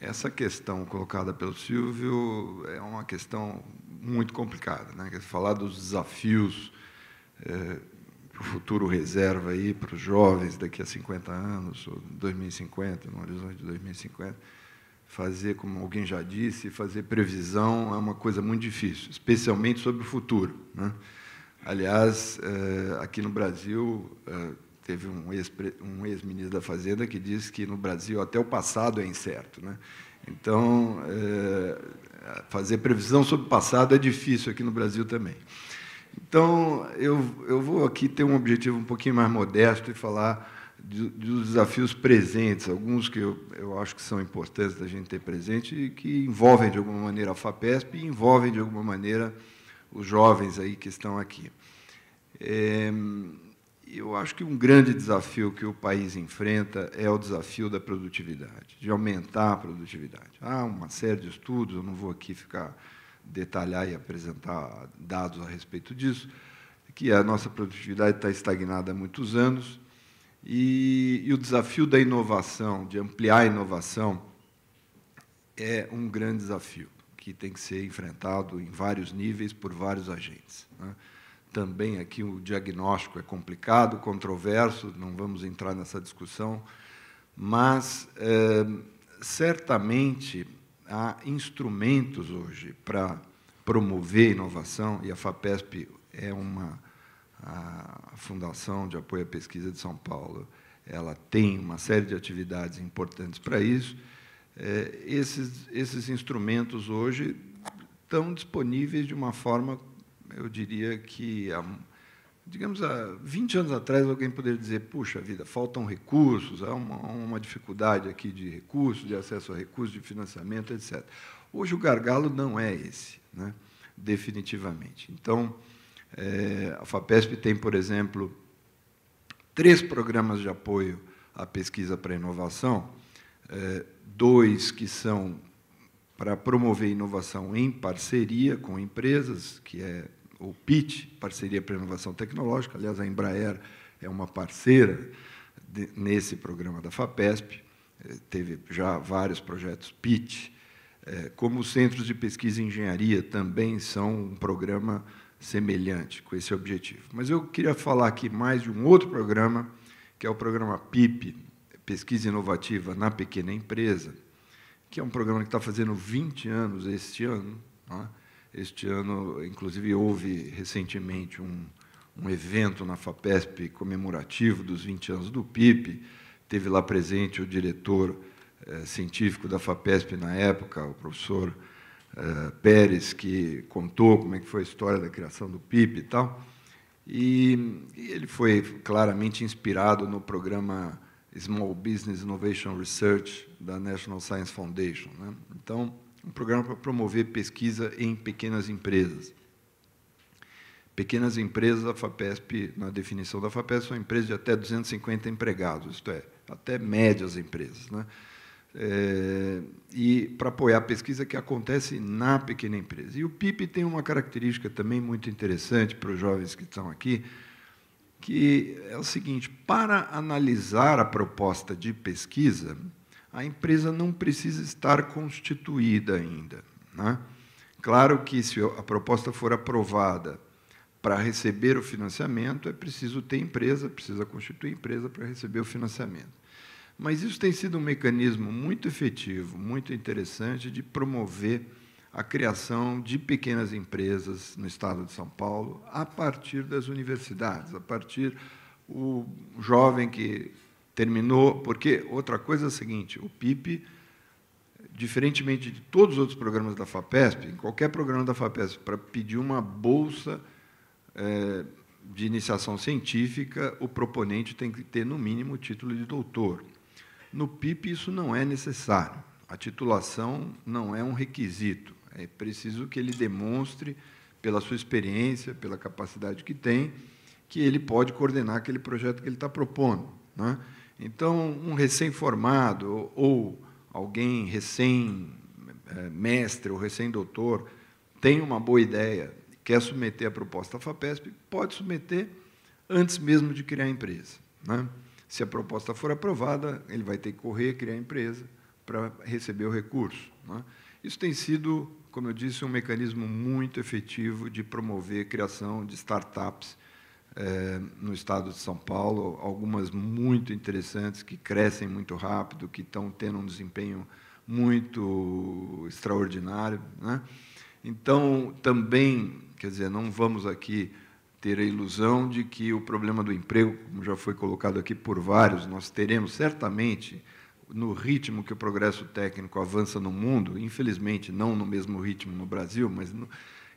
essa questão colocada pelo Silvio é uma questão muito complicada. Né? Falar dos desafios é, que o futuro reserva aí para os jovens daqui a 50 anos, ou 2050, no horizonte de 2050 fazer, como alguém já disse, fazer previsão é uma coisa muito difícil, especialmente sobre o futuro. Né? Aliás, eh, aqui no Brasil, eh, teve um ex-ministro da Fazenda que disse que no Brasil até o passado é incerto. Né? Então, eh, fazer previsão sobre o passado é difícil aqui no Brasil também. Então, eu, eu vou aqui ter um objetivo um pouquinho mais modesto e falar dos desafios presentes, alguns que eu, eu acho que são importantes da gente ter presente e que envolvem de alguma maneira a FAPESP e envolvem de alguma maneira os jovens aí que estão aqui. É, eu acho que um grande desafio que o país enfrenta é o desafio da produtividade, de aumentar a produtividade. Há uma série de estudos, eu não vou aqui ficar detalhar e apresentar dados a respeito disso, que a nossa produtividade está estagnada há muitos anos, e, e o desafio da inovação, de ampliar a inovação, é um grande desafio que tem que ser enfrentado em vários níveis por vários agentes. Né? Também aqui o diagnóstico é complicado, controverso, não vamos entrar nessa discussão, mas é, certamente há instrumentos hoje para promover inovação, e a FAPESP é uma a Fundação de Apoio à Pesquisa de São Paulo ela tem uma série de atividades importantes para isso. É, esses, esses instrumentos hoje estão disponíveis de uma forma, eu diria que, há, digamos, há 20 anos atrás alguém poderia dizer, puxa vida, faltam recursos, há uma, uma dificuldade aqui de recursos, de acesso a recursos, de financiamento, etc. Hoje o gargalo não é esse, né? definitivamente. Então, é, a FAPESP tem, por exemplo, três programas de apoio à pesquisa para a inovação, é, dois que são para promover inovação em parceria com empresas, que é o PIT, Parceria para Inovação Tecnológica, aliás, a Embraer é uma parceira de, nesse programa da FAPESP, é, teve já vários projetos PIT, é, como os centros de pesquisa e engenharia também são um programa semelhante com esse objetivo. Mas eu queria falar aqui mais de um outro programa, que é o programa PIP, Pesquisa Inovativa na Pequena Empresa, que é um programa que está fazendo 20 anos este ano. Né? Este ano, inclusive, houve recentemente um, um evento na FAPESP comemorativo dos 20 anos do PIP. Teve lá presente o diretor eh, científico da FAPESP na época, o professor eh, Pérez, que contou como é que foi a história da criação do PIB e tal. E, e ele foi claramente inspirado no programa Small Business Innovation Research da National Science Foundation. Né? Então, um programa para promover pesquisa em pequenas empresas. Pequenas empresas, a FAPESP, na definição da FAPESP, são empresas de até 250 empregados, isto é, até médias empresas. Né? É, e para apoiar a pesquisa que acontece na pequena empresa. E o PIB tem uma característica também muito interessante para os jovens que estão aqui, que é o seguinte: para analisar a proposta de pesquisa, a empresa não precisa estar constituída ainda. Né? Claro que, se a proposta for aprovada para receber o financiamento, é preciso ter empresa, precisa constituir empresa para receber o financiamento. Mas isso tem sido um mecanismo muito efetivo, muito interessante de promover a criação de pequenas empresas no estado de São Paulo a partir das universidades, a partir o jovem que terminou, porque outra coisa é a seguinte, o PIP, diferentemente de todos os outros programas da FAPESP, em qualquer programa da FAPESP, para pedir uma bolsa é, de iniciação científica, o proponente tem que ter, no mínimo, o título de doutor. No PIB, isso não é necessário. A titulação não é um requisito. É preciso que ele demonstre, pela sua experiência, pela capacidade que tem, que ele pode coordenar aquele projeto que ele está propondo. Né? Então, um recém-formado ou alguém recém-mestre é, ou recém-doutor tem uma boa ideia, quer submeter a proposta à FAPESP, pode submeter antes mesmo de criar a empresa. Né? Se a proposta for aprovada, ele vai ter que correr, criar empresa para receber o recurso. Né? Isso tem sido, como eu disse, um mecanismo muito efetivo de promover a criação de startups é, no estado de São Paulo, algumas muito interessantes, que crescem muito rápido, que estão tendo um desempenho muito extraordinário. Né? Então, também, quer dizer, não vamos aqui ter a ilusão de que o problema do emprego, como já foi colocado aqui por vários, nós teremos certamente no ritmo que o progresso técnico avança no mundo, infelizmente não no mesmo ritmo no Brasil, mas no,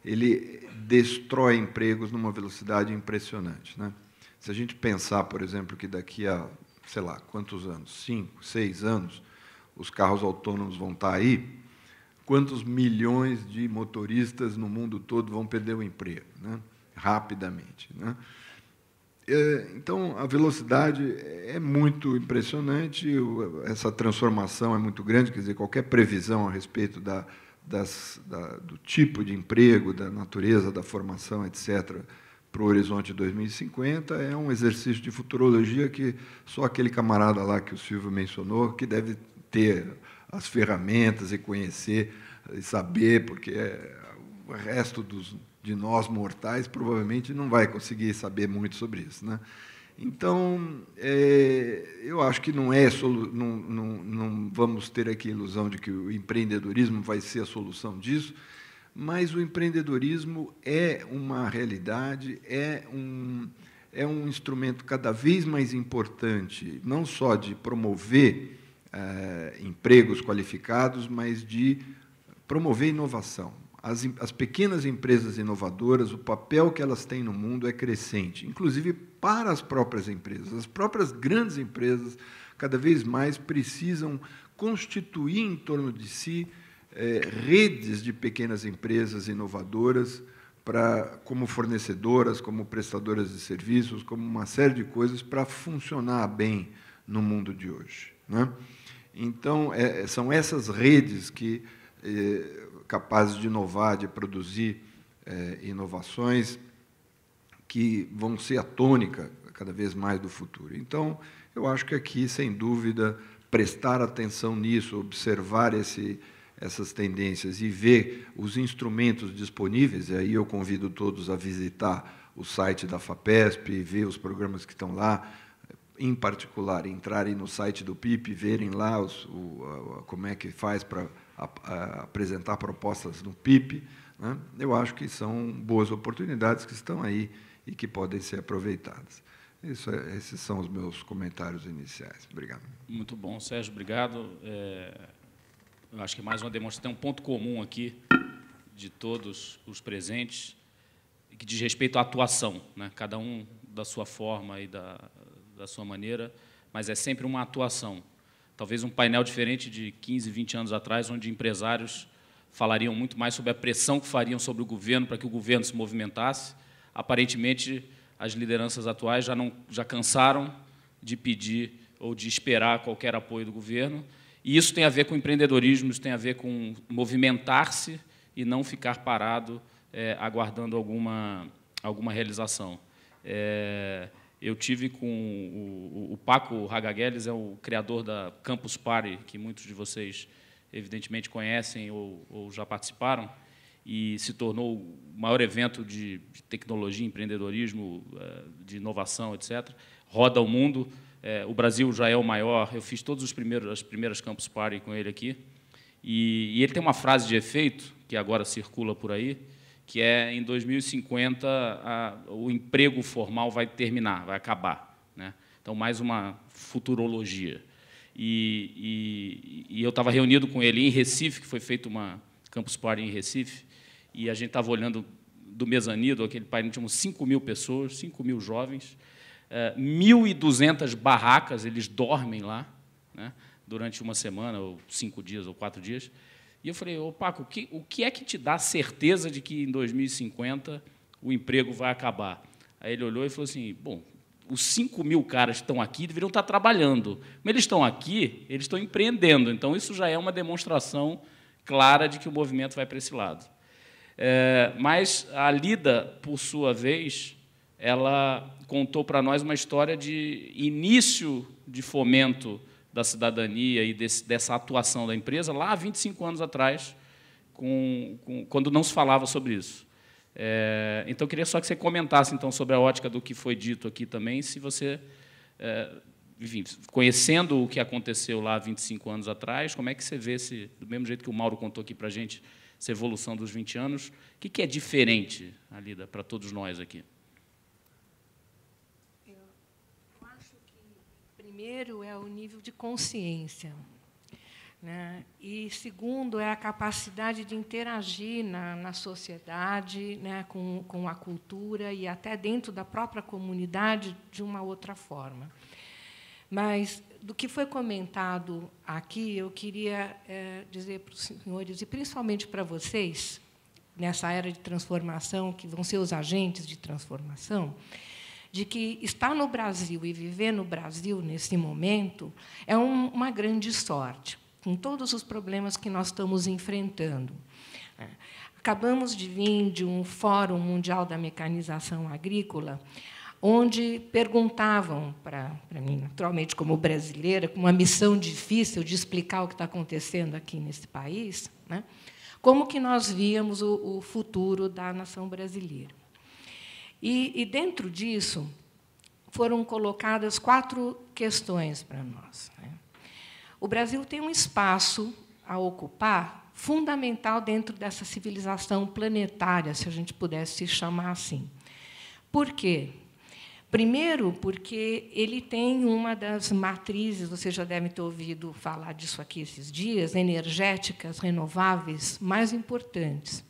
ele destrói empregos numa velocidade impressionante. Né? Se a gente pensar, por exemplo, que daqui a, sei lá, quantos anos? Cinco, seis anos, os carros autônomos vão estar tá aí, quantos milhões de motoristas no mundo todo vão perder o emprego? Né? rapidamente. Né? É, então, a velocidade é muito impressionante, essa transformação é muito grande, quer dizer, qualquer previsão a respeito da, das, da, do tipo de emprego, da natureza da formação, etc., para o horizonte 2050 é um exercício de futurologia que só aquele camarada lá que o Silvio mencionou, que deve ter as ferramentas e conhecer e saber, porque é, o resto dos de nós mortais provavelmente não vai conseguir saber muito sobre isso. Né? Então, é, eu acho que não é não, não, não vamos ter aqui a ilusão de que o empreendedorismo vai ser a solução disso, mas o empreendedorismo é uma realidade, é um, é um instrumento cada vez mais importante, não só de promover eh, empregos qualificados, mas de promover inovação. As, as pequenas empresas inovadoras, o papel que elas têm no mundo é crescente, inclusive para as próprias empresas. As próprias grandes empresas, cada vez mais, precisam constituir em torno de si é, redes de pequenas empresas inovadoras, para, como fornecedoras, como prestadoras de serviços, como uma série de coisas para funcionar bem no mundo de hoje. Né? Então, é, são essas redes que eh, capazes de inovar, de produzir é, inovações que vão ser a tônica cada vez mais do futuro. Então, eu acho que aqui, sem dúvida, prestar atenção nisso, observar esse, essas tendências e ver os instrumentos disponíveis, e aí eu convido todos a visitar o site da FAPESP, ver os programas que estão lá, em particular, entrarem no site do PIP, verem lá os, o, a, como é que faz para a, a apresentar propostas no PIB, né, eu acho que são boas oportunidades que estão aí e que podem ser aproveitadas. Isso, é, esses são os meus comentários iniciais. Obrigado. Muito bom, Sérgio, obrigado. É, eu acho que mais uma demonstração, tem um ponto comum aqui de todos os presentes, que diz respeito à atuação, né? cada um da sua forma e da, da sua maneira, mas é sempre uma atuação talvez um painel diferente de 15, 20 anos atrás, onde empresários falariam muito mais sobre a pressão que fariam sobre o governo para que o governo se movimentasse. Aparentemente, as lideranças atuais já, não, já cansaram de pedir ou de esperar qualquer apoio do governo. E isso tem a ver com empreendedorismo, isso tem a ver com movimentar-se e não ficar parado é, aguardando alguma, alguma realização. É, eu tive com o, o Paco Ragagueles, é o criador da Campus Party, que muitos de vocês evidentemente conhecem ou, ou já participaram, e se tornou o maior evento de, tecnologia, empreendedorismo, eh, de inovação, etc. Roda o mundo. Eh, o Brasil já é o maior. Eu fiz todos os primeiros as primeiras Campus Party com ele aqui. E, e ele tem uma frase de efeito que agora circula por aí, que é em 2050 a, o emprego formal vai terminar, vai acabar. Né? Então, mais uma futurologia. E, e, e eu estava reunido com ele em Recife, que foi feito uma Campus Party em Recife, e a gente estava olhando do mezanino, aquele painel tinha uns 5 mil pessoas, 5 mil jovens, 1.200 eh, barracas, eles dormem lá, né? durante uma semana, ou cinco dias, ou quatro dias, e eu falei, ô Paco, o que, o que é que te dá certeza de que em 2050 o emprego vai acabar? Aí ele olhou e falou assim, bom, os 5 mil caras que estão aqui deveriam estar trabalhando. Como eles estão aqui, eles estão empreendendo. Então, isso já é uma demonstração clara de que o movimento vai para esse lado. É, mas a Lida, por sua vez, ela contou para nós uma história de início de fomento da cidadania e desse, dessa atuação da empresa lá há 25 anos atrás, com, com, quando não se falava sobre isso. É, então, queria só que você comentasse então sobre a ótica do que foi dito aqui também, se você, é, enfim, conhecendo o que aconteceu lá há 25 anos atrás, como é que você vê, esse, do mesmo jeito que o Mauro contou aqui para a gente, essa evolução dos 20 anos, o que, que é diferente, Alida, para todos nós aqui? primeiro é o nível de consciência. Né? E segundo é a capacidade de interagir na, na sociedade, né? com, com a cultura e até dentro da própria comunidade de uma outra forma. Mas do que foi comentado aqui, eu queria é, dizer para os senhores e principalmente para vocês nessa era de transformação que vão ser os agentes de transformação de que estar no Brasil e viver no Brasil nesse momento é um, uma grande sorte, com todos os problemas que nós estamos enfrentando. É. Acabamos de vir de um Fórum Mundial da Mecanização Agrícola, onde perguntavam para mim, naturalmente, como brasileira, com uma missão difícil de explicar o que está acontecendo aqui nesse país, né, como que nós víamos o, o futuro da nação brasileira. E, e dentro disso, foram colocadas quatro questões para nós. Né? O Brasil tem um espaço a ocupar fundamental dentro dessa civilização planetária, se a gente pudesse chamar assim. Por quê? Primeiro, porque ele tem uma das matrizes, vocês já devem ter ouvido falar disso aqui esses dias, energéticas renováveis mais importantes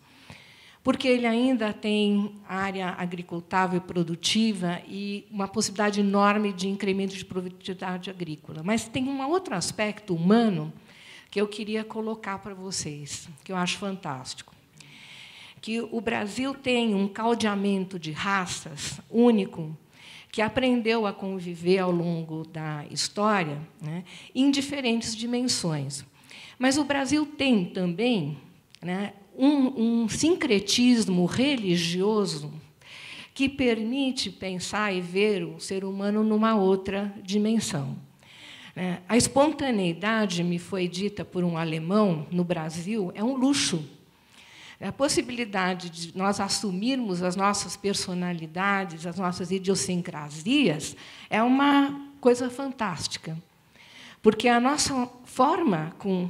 porque ele ainda tem área agricultável e produtiva e uma possibilidade enorme de incremento de produtividade agrícola. Mas tem um outro aspecto humano que eu queria colocar para vocês, que eu acho fantástico. Que o Brasil tem um caldeamento de raças único que aprendeu a conviver ao longo da história né, em diferentes dimensões. Mas o Brasil tem também né, um, um sincretismo religioso que permite pensar e ver o ser humano numa outra dimensão. É, a espontaneidade, me foi dita por um alemão no Brasil, é um luxo. É a possibilidade de nós assumirmos as nossas personalidades, as nossas idiosincrasias, é uma coisa fantástica. Porque a nossa forma com,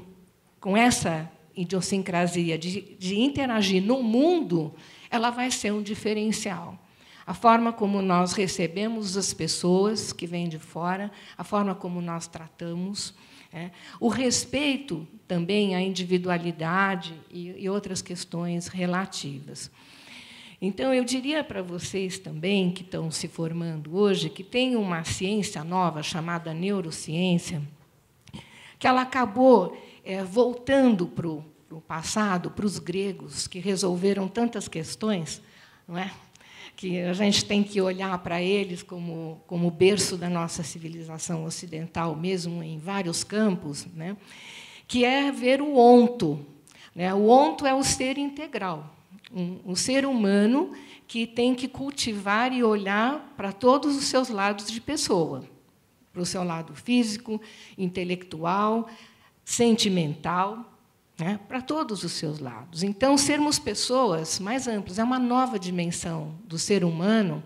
com essa idiosincrasia de, de interagir no mundo, ela vai ser um diferencial. A forma como nós recebemos as pessoas que vêm de fora, a forma como nós tratamos, é. O respeito também à individualidade e, e outras questões relativas. Então, eu diria para vocês também, que estão se formando hoje, que tem uma ciência nova chamada neurociência, que ela acabou é, voltando para o passado, para os gregos, que resolveram tantas questões, não é? que a gente tem que olhar para eles como, como berço da nossa civilização ocidental, mesmo em vários campos, né? que é ver o onto. Né? O onto é o ser integral, um, um ser humano que tem que cultivar e olhar para todos os seus lados de pessoa para o seu lado físico, intelectual, sentimental, né, para todos os seus lados. Então, sermos pessoas mais amplas é uma nova dimensão do ser humano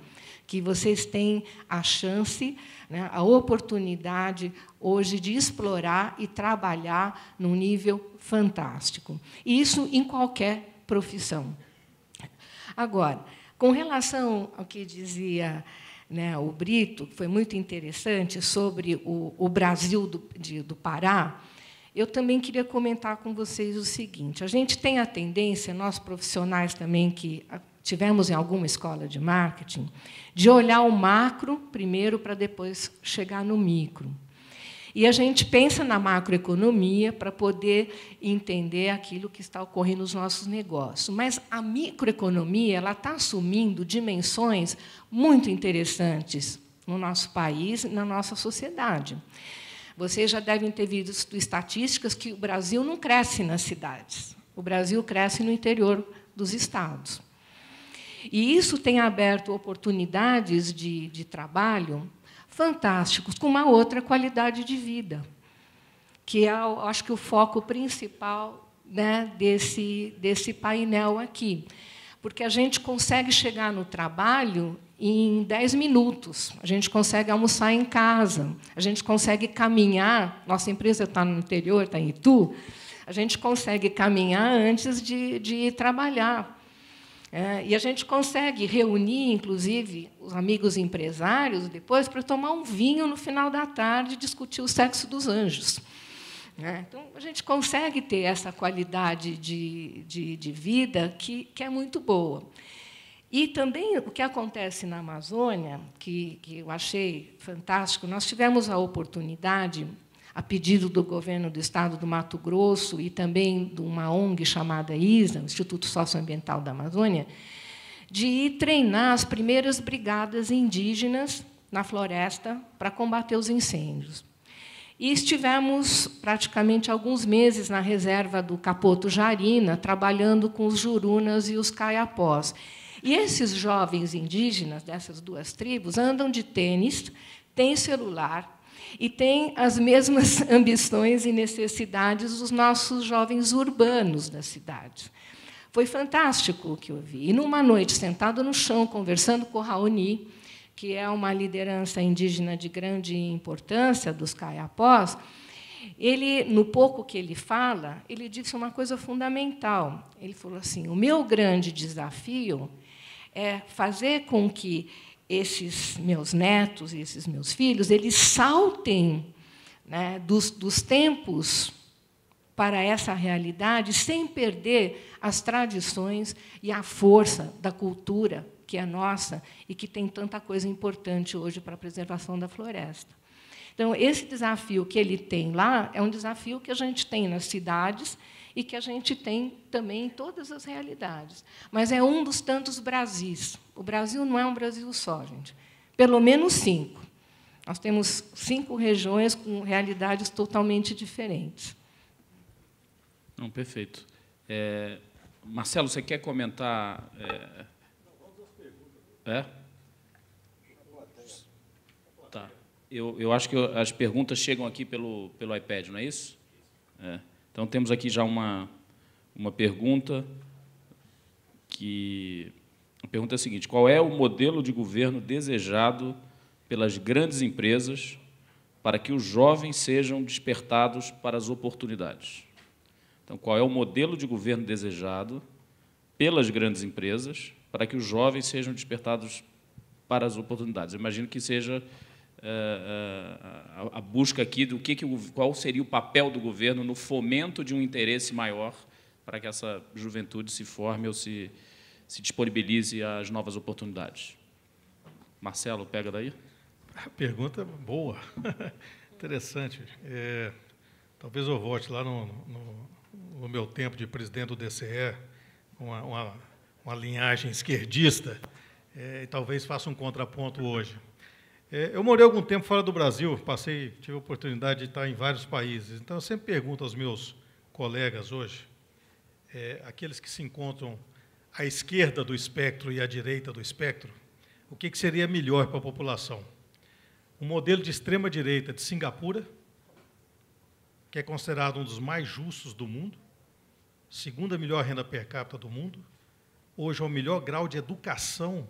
que vocês têm a chance, né, a oportunidade hoje de explorar e trabalhar num nível fantástico. E isso em qualquer profissão. Agora, com relação ao que dizia né, o Brito, que foi muito interessante sobre o, o Brasil do, de, do Pará, eu também queria comentar com vocês o seguinte: a gente tem a tendência, nós profissionais também que tivemos em alguma escola de marketing, de olhar o macro primeiro para depois chegar no micro. E a gente pensa na macroeconomia para poder entender aquilo que está ocorrendo nos nossos negócios. Mas a microeconomia ela está assumindo dimensões muito interessantes no nosso país e na nossa sociedade. Vocês já devem ter visto estatísticas que o Brasil não cresce nas cidades. O Brasil cresce no interior dos estados. E isso tem aberto oportunidades de, de trabalho fantásticos, com uma outra qualidade de vida, que é, acho que, o foco principal né, desse, desse painel aqui porque a gente consegue chegar no trabalho em 10 minutos, a gente consegue almoçar em casa, a gente consegue caminhar. Nossa empresa está no interior, está em Itu, a gente consegue caminhar antes de, de ir trabalhar. É, e a gente consegue reunir, inclusive, os amigos empresários depois para tomar um vinho no final da tarde e discutir o sexo dos anjos. Né? Então, a gente consegue ter essa qualidade de, de, de vida que, que é muito boa. E também o que acontece na Amazônia, que, que eu achei fantástico, nós tivemos a oportunidade, a pedido do governo do estado do Mato Grosso e também de uma ONG chamada ISA, Instituto Socioambiental da Amazônia, de ir treinar as primeiras brigadas indígenas na floresta para combater os incêndios. E estivemos praticamente alguns meses na reserva do Capoto Jarina, trabalhando com os jurunas e os caiapós. E esses jovens indígenas dessas duas tribos andam de tênis, têm celular e têm as mesmas ambições e necessidades dos nossos jovens urbanos da cidade. Foi fantástico o que eu vi. E numa noite, sentado no chão, conversando com o Raoni, que é uma liderança indígena de grande importância dos caiapós, ele, no pouco que ele fala, ele disse uma coisa fundamental. Ele falou assim: "O meu grande desafio é fazer com que esses meus netos e esses meus filhos eles saltem né, dos, dos tempos para essa realidade sem perder as tradições e a força da cultura que é nossa e que tem tanta coisa importante hoje para a preservação da floresta. Então, esse desafio que ele tem lá é um desafio que a gente tem nas cidades e que a gente tem também em todas as realidades. Mas é um dos tantos Brasis. O Brasil não é um Brasil só, gente. Pelo menos cinco. Nós temos cinco regiões com realidades totalmente diferentes. Não, perfeito. É, Marcelo, você quer comentar é, é? Tá. Eu, eu acho que as perguntas chegam aqui pelo, pelo iPad, não é isso? É. Então, temos aqui já uma, uma pergunta que... A pergunta é a seguinte, qual é o modelo de governo desejado pelas grandes empresas para que os jovens sejam despertados para as oportunidades? Então, qual é o modelo de governo desejado pelas grandes empresas para que os jovens sejam despertados para as oportunidades. Eu imagino que seja eh, eh, a, busca aqui do que, qual seria o papel do governo no fomento de um interesse maior para que essa juventude se forme ou se, se disponibilize às novas oportunidades. Marcelo, pega daí. Pergunta boa, interessante. É, talvez eu volte lá no, no, no, meu tempo de presidente do DCE, uma, uma uma linhagem esquerdista, é, e talvez faça um contraponto hoje. É, eu morei algum tempo fora do Brasil, passei, tive a oportunidade de estar em vários países, então eu sempre pergunto aos meus colegas hoje, é, aqueles que se encontram à esquerda do espectro e à direita do espectro, o que, que seria melhor para a população? Um modelo de extrema-direita de Singapura, que é considerado um dos mais justos do mundo, segunda melhor renda per capita do mundo, hoje é o melhor grau de educação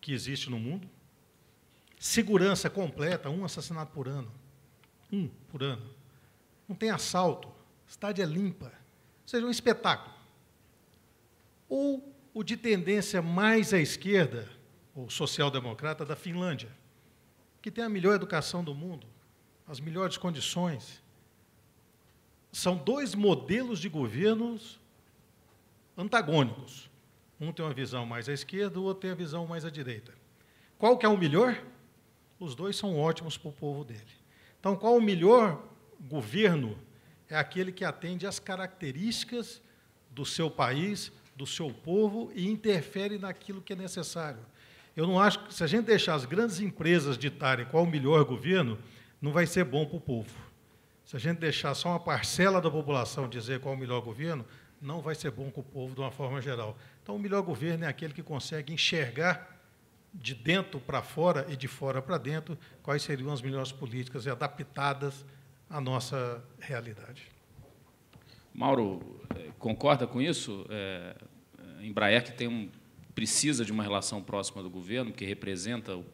que existe no mundo. Segurança completa, um assassinato por ano. Um por ano. Não tem assalto. A cidade é limpa. Ou seja, um espetáculo. Ou o de tendência mais à esquerda, ou social-democrata, da Finlândia, que tem a melhor educação do mundo, as melhores condições. São dois modelos de governos antagônicos. Um tem uma visão mais à esquerda, o outro tem a visão mais à direita. Qual que é o melhor? Os dois são ótimos para o povo dele. Então, qual o melhor governo? É aquele que atende às características do seu país, do seu povo e interfere naquilo que é necessário. Eu não acho que, se a gente deixar as grandes empresas ditarem qual o melhor governo, não vai ser bom para o povo. Se a gente deixar só uma parcela da população dizer qual o melhor governo, não vai ser bom com o povo de uma forma geral. Então, o melhor governo é aquele que consegue enxergar de dentro para fora e de fora para dentro quais seriam as melhores políticas adaptadas à nossa realidade. Mauro, eh, concorda com isso? É, Embraer que tem um, precisa de uma relação próxima do governo, que representa o,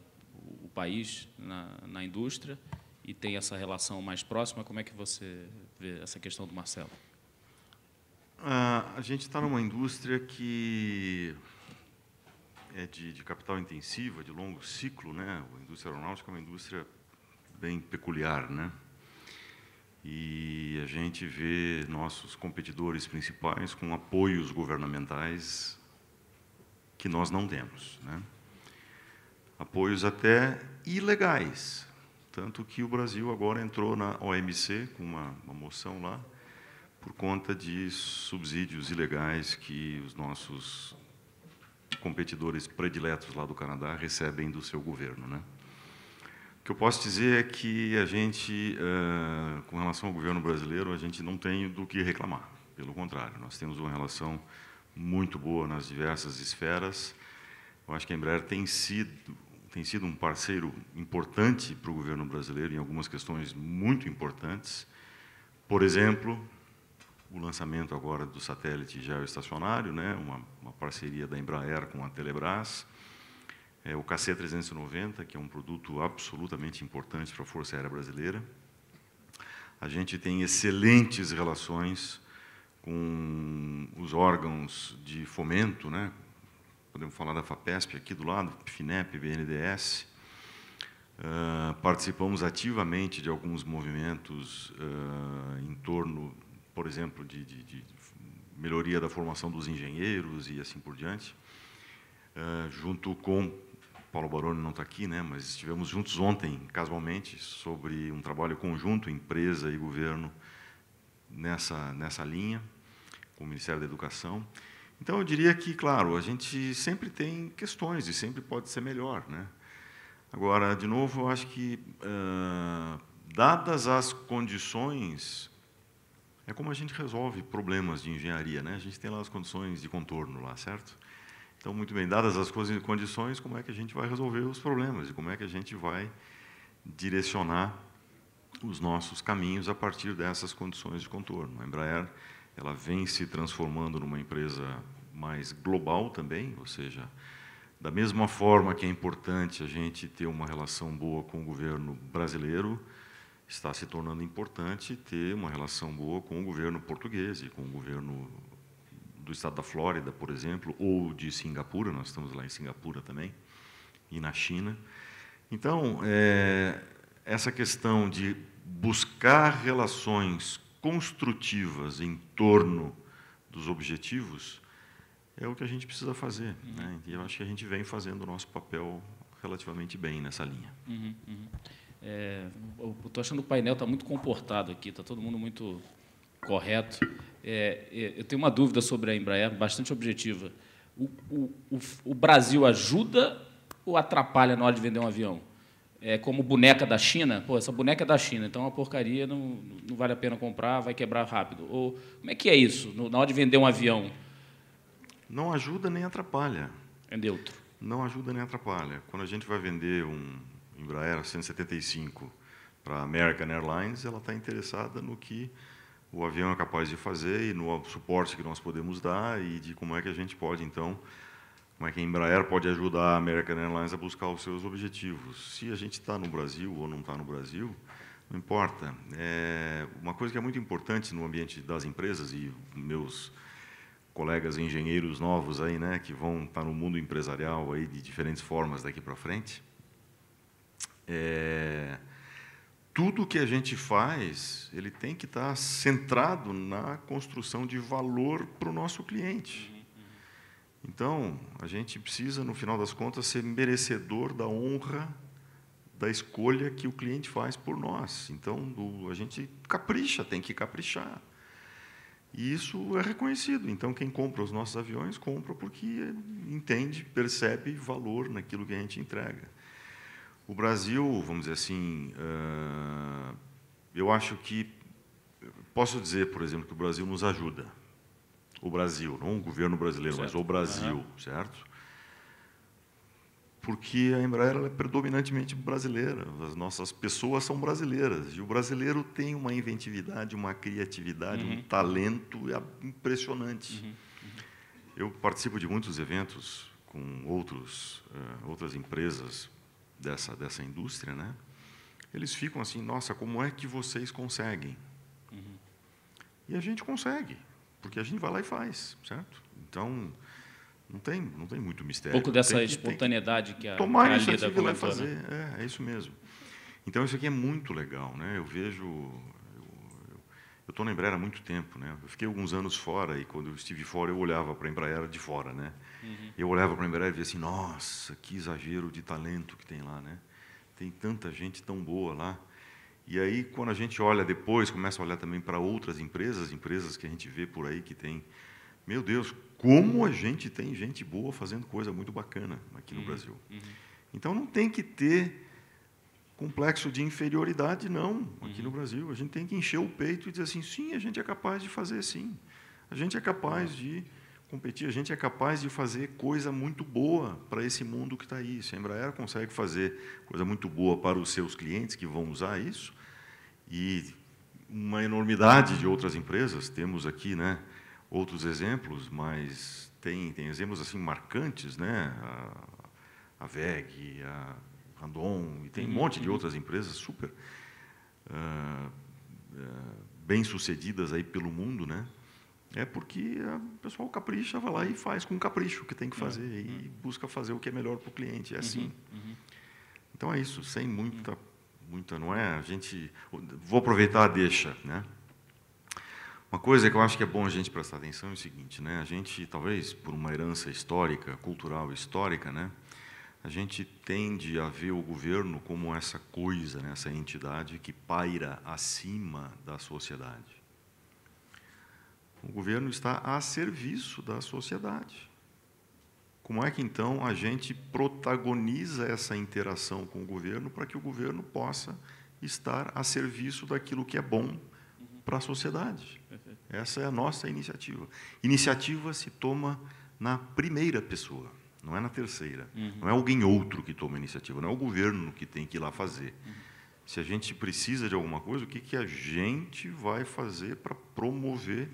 o país na, na indústria e tem essa relação mais próxima. Como é que você vê essa questão do Marcelo? Ah, a gente está numa indústria que é de, de, capital intensiva, é de longo ciclo, né? A indústria aeronáutica é uma indústria bem peculiar, né? E a gente vê nossos competidores principais com apoios governamentais que nós não temos, né? Apoios até ilegais, tanto que o Brasil agora entrou na OMC com uma, uma moção lá por conta de subsídios ilegais que os nossos competidores prediletos lá do Canadá recebem do seu governo. Né? O que eu posso dizer é que a gente, eh, com relação ao governo brasileiro, a gente não tem do que reclamar. Pelo contrário, nós temos uma relação muito boa nas diversas esferas. Eu acho que a Embraer tem sido, tem sido um parceiro importante para o governo brasileiro em algumas questões muito importantes. Por exemplo, o lançamento agora do satélite geoestacionário, né, uma, uma parceria da Embraer com a Telebrás, é, o KC-390, que é um produto absolutamente importante para a Força Aérea Brasileira. A gente tem excelentes relações com os órgãos de fomento, né? podemos falar da FAPESP aqui do lado, FINEP, BNDES, Uh, ah, participamos ativamente de alguns movimentos uh, em torno por exemplo, de, de, de, melhoria da formação dos engenheiros e assim por diante, uh, junto com Paulo Baroni não está aqui, né? Mas estivemos juntos ontem, casualmente, sobre um trabalho conjunto, empresa e governo nessa nessa linha, com o Ministério da Educação. Então eu diria que, claro, a gente sempre tem questões e sempre pode ser melhor, né? Agora, de novo, eu acho que uh, dadas as condições é como a gente resolve problemas de engenharia, né? A gente tem lá as condições de contorno lá, certo? Então, muito bem, dadas as condições, como é que a gente vai resolver os problemas e como é que a gente vai direcionar os nossos caminhos a partir dessas condições de contorno. A Embraer, ela vem se transformando numa empresa mais global também, ou seja, da mesma forma que é importante a gente ter uma relação boa com o governo brasileiro, está se tornando importante ter uma relação boa com o governo português e com o governo do estado da Flórida, por exemplo, ou de Singapura, nós estamos lá em Singapura também, e na China. Então, é, essa questão de buscar relações construtivas em torno dos objetivos é o que a gente precisa fazer. Uhum. Né? E eu acho que a gente vem fazendo o nosso papel relativamente bem nessa linha. Uhum, uhum. É, eu estou achando que o painel está muito comportado aqui, está todo mundo muito correto. É, é, eu tenho uma dúvida sobre a Embraer, bastante objetiva. O, o, o, Brasil ajuda ou atrapalha na hora de vender um avião? É como boneca da China? Pô, essa boneca é da China, então é uma porcaria, não, não vale a pena comprar, vai quebrar rápido. Ou como é que é isso, na hora de vender um avião? Não ajuda nem atrapalha. É neutro. Não ajuda nem atrapalha. Quando a gente vai vender um, Embraer 175 para a American Airlines, ela está interessada no que o avião é capaz de fazer e no suporte que nós podemos dar e de como é que a gente pode, então, como é que a Embraer pode ajudar a American Airlines a buscar os seus objetivos. Se a gente está no Brasil ou não está no Brasil, não importa. É uma coisa que é muito importante no ambiente das empresas e meus colegas engenheiros novos aí, né, que vão estar tá no mundo empresarial aí de diferentes formas daqui para frente, é, tudo que a gente faz, ele tem que estar centrado na construção de valor para o nosso cliente. Uhum, uhum. Então, a gente precisa, no final das contas, ser merecedor da honra da escolha que o cliente faz por nós. Então, do, a gente capricha, tem que caprichar. E isso é reconhecido. Então, quem compra os nossos aviões, compra porque entende, percebe valor naquilo que a gente entrega. O Brasil, vamos dizer assim, ah, eu acho que posso dizer, por exemplo, que o Brasil nos ajuda. O Brasil, não o governo brasileiro, certo. mas o Brasil, uhum. certo? Porque a Embraer é predominantemente brasileira, as nossas pessoas são brasileiras e o brasileiro tem uma inventividade, uma criatividade, uhum. um talento impressionante. Uhum. Eu participo de muitos eventos com outros, ah, outras empresas dessa, dessa indústria, né? eles ficam assim, nossa, como é que vocês conseguem? Uhum. E a gente consegue, porque a gente vai lá e faz, certo? Então, não tem, não tem muito mistério. Um pouco dessa tem, espontaneidade tem que a Tomar a isso aqui vai fazer, né? é, é isso mesmo. Então, isso aqui é muito legal. Né? Eu vejo eu estou na Embraer há muito tempo, né? Eu fiquei alguns anos fora e quando eu estive fora eu olhava para a Embraer de fora, né? Uhum. Eu olhava para a Embraer e via assim, nossa, que exagero de talento que tem lá, né? Tem tanta gente tão boa lá. E aí quando a gente olha depois, começa a olhar também para outras empresas, empresas que a gente vê por aí que tem, meu Deus, como a gente tem gente boa fazendo coisa muito bacana aqui no uhum. Brasil. Uhum. Então não tem que ter complexo de inferioridade, não, aqui uhum. no Brasil. A gente tem que encher o peito e dizer assim: sim, a gente é capaz de fazer sim. A gente é capaz é. de competir, a gente é capaz de fazer coisa muito boa para esse mundo que está aí. Se a Embraer consegue fazer coisa muito boa para os seus clientes que vão usar isso, e uma enormidade de outras empresas, temos aqui né, outros exemplos, mas tem, tem exemplos assim marcantes, né? a, a VEG, a Randon, e tem um uhum, monte de uhum. outras empresas super uh, ah, uh, ah, bem-sucedidas aí pelo mundo, né? É porque o pessoal capricha, vai lá e faz com capricho o que tem que é, fazer uhum. e é. busca fazer o que é melhor para o cliente. É uhum, assim. Uhum. Então é isso, sem muita, muita, não é? A gente. Vou aproveitar a deixa, né? Uma coisa que eu acho que é bom a gente prestar atenção é o seguinte, né? A gente, talvez por uma herança histórica, cultural histórica, né? a gente tende a ver o governo como essa coisa, né, essa entidade que paira acima da sociedade. O governo está a serviço da sociedade. Como é que então a gente protagoniza essa interação com o governo para que o governo possa estar a serviço daquilo que é bom para a sociedade? Essa é a nossa iniciativa. Iniciativa se toma na primeira pessoa não é na terceira. Uhum. Não é alguém outro que toma a iniciativa, não é o governo que tem que ir lá fazer. Uhum. Se a gente precisa de alguma coisa, o que, que a gente vai fazer para promover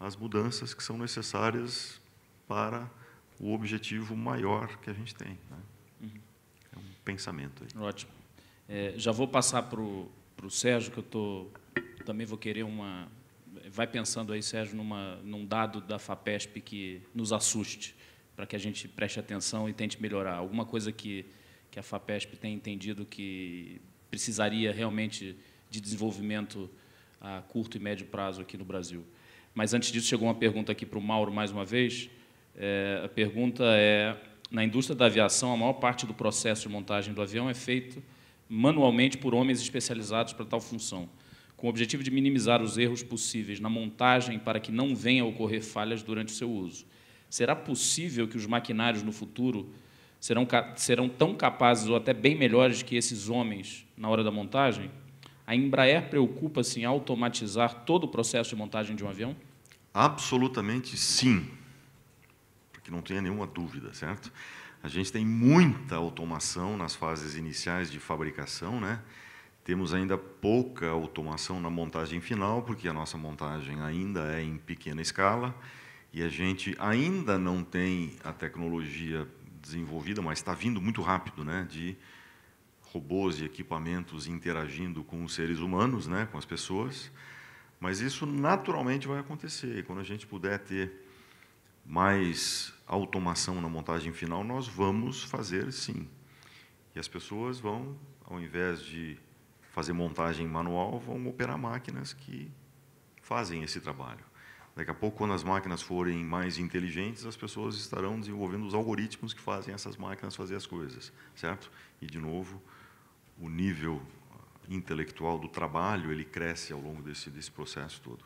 as mudanças que são necessárias para o objetivo maior que a gente tem? Né? Uhum. É um pensamento aí. Ótimo. É, já vou passar para o Sérgio, que eu tô, também vou querer uma. Vai pensando aí, Sérgio, numa, num dado da FAPESP que nos assuste para que a gente preste atenção e tente melhorar. Alguma coisa que, que a FAPESP tem entendido que precisaria realmente de desenvolvimento a curto e médio prazo aqui no Brasil. Mas, antes disso, chegou uma pergunta aqui para o Mauro, mais uma vez. É, a pergunta é, na indústria da aviação, a maior parte do processo de montagem do avião é feito manualmente por homens especializados para tal função, com o objetivo de minimizar os erros possíveis na montagem para que não venha a ocorrer falhas durante o seu uso. Será possível que os maquinários no futuro serão, serão tão capazes ou até bem melhores que esses homens na hora da montagem? A Embraer preocupa-se em automatizar todo o processo de montagem de um avião? Absolutamente sim, para que não tenha nenhuma dúvida, certo? A gente tem muita automação nas fases iniciais de fabricação, né? Temos ainda pouca automação na montagem final, porque a nossa montagem ainda é em pequena escala. E a gente ainda não tem a tecnologia desenvolvida, mas está vindo muito rápido, né, de robôs e equipamentos interagindo com os seres humanos, né, com as pessoas. Mas isso naturalmente vai acontecer. Quando a gente puder ter mais automação na montagem final, nós vamos fazer sim. E as pessoas vão, ao invés de fazer montagem manual, vão operar máquinas que fazem esse trabalho. Daqui a pouco, quando as máquinas forem mais inteligentes, as pessoas estarão desenvolvendo os algoritmos que fazem essas máquinas fazer as coisas, certo? E, de novo, o nível ah, intelectual do trabalho, ele cresce ao longo desse, desse processo todo.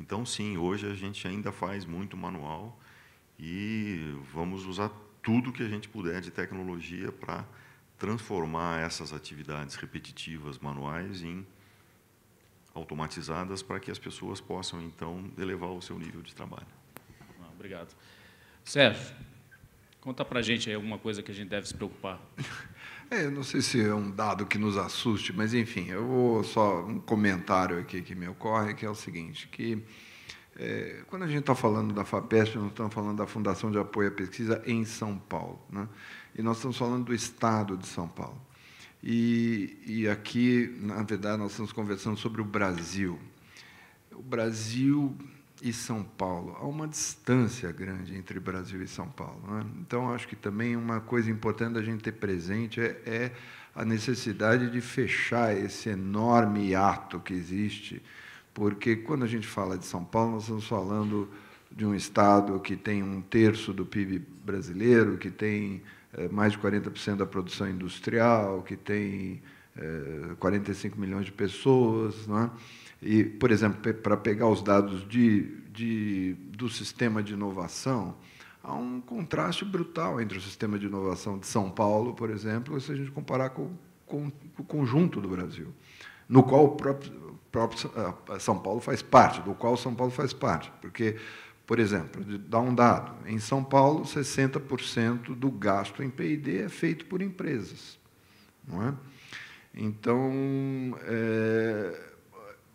Então, sim, hoje a gente ainda faz muito manual e vamos usar tudo que a gente puder de tecnologia para transformar essas atividades repetitivas manuais em automatizadas para que as pessoas possam, então, elevar o seu nível de trabalho. Ah, obrigado. Sérgio, conta para a gente aí alguma coisa que a gente deve se preocupar. É, não sei se é um dado que nos assuste, mas, enfim, eu vou só um comentário aqui que me ocorre, que é o seguinte, que é, quando a gente está falando da FAPESP, nós estamos falando da Fundação de Apoio à Pesquisa em São Paulo, né? e nós estamos falando do Estado de São Paulo. E, e aqui, na verdade, nós estamos conversando sobre o Brasil. O Brasil e São Paulo. Há uma distância grande entre Brasil e São Paulo. Né? Então, acho que também uma coisa importante da gente ter presente é, é, a necessidade de fechar esse enorme hiato que existe, porque quando a gente fala de São Paulo, nós estamos falando de um estado que tem um terço do PIB brasileiro, que tem eh, mais de 40% da produção industrial, que tem 45 eh, milhões de pessoas. Não é? E, por exemplo, para pegar os dados de, de, do sistema de inovação, há um contraste brutal entre o sistema de inovação de São Paulo, por exemplo, se a gente comparar com, com, com o conjunto do Brasil, no qual o próprio, próprio eh, São Paulo faz parte, do qual São Paulo faz parte, porque por exemplo, dá um dado: em São Paulo, 60% do gasto em PD é feito por empresas. Não é? Então, é,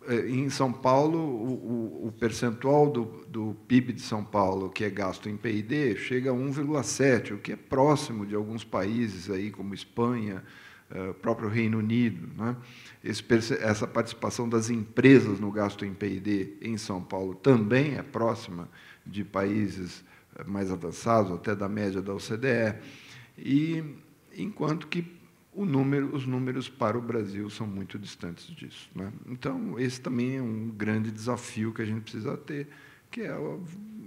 é em São Paulo, o, o, percentual do, do, PIB de São Paulo que é gasto em PIB chega a 1,7, o que é próximo de alguns países aí, como Espanha, é, o próprio Reino Unido. Né? Esse, essa participação das empresas no gasto em PIB em São Paulo também é próxima de países eh, mais avançados, até da média da OCDE, e enquanto que número, os números para o Brasil são muito distantes disso. Né? Então, esse também é um grande desafio que a gente precisa ter, que é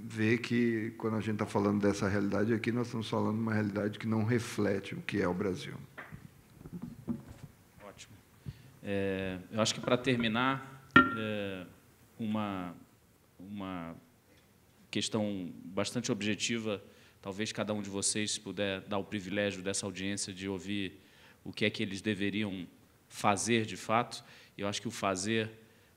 ver que, quando a gente está falando dessa realidade aqui, nós estamos falando de uma realidade que não reflete o que é o Brasil. Ótimo. É, eu acho que, para terminar, é, uma, uma questão bastante objetiva. Talvez cada um de vocês puder dar o privilégio dessa audiência de ouvir o que é que eles deveriam fazer de fato. Eu acho que o fazer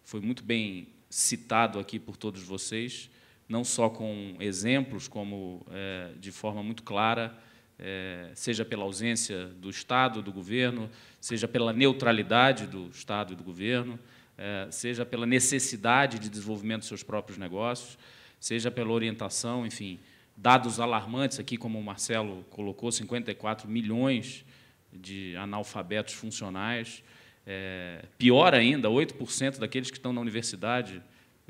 foi muito bem citado aqui por todos vocês, não só com exemplos, como é, de forma muito clara, é, seja pela ausência do Estado, do governo, seja pela neutralidade do Estado e do governo, é, seja pela necessidade de desenvolvimento dos seus próprios negócios seja pela orientação, enfim, dados alarmantes aqui, como o Marcelo colocou, 54 milhões de analfabetos funcionais. É, pior ainda, 8% daqueles que estão na universidade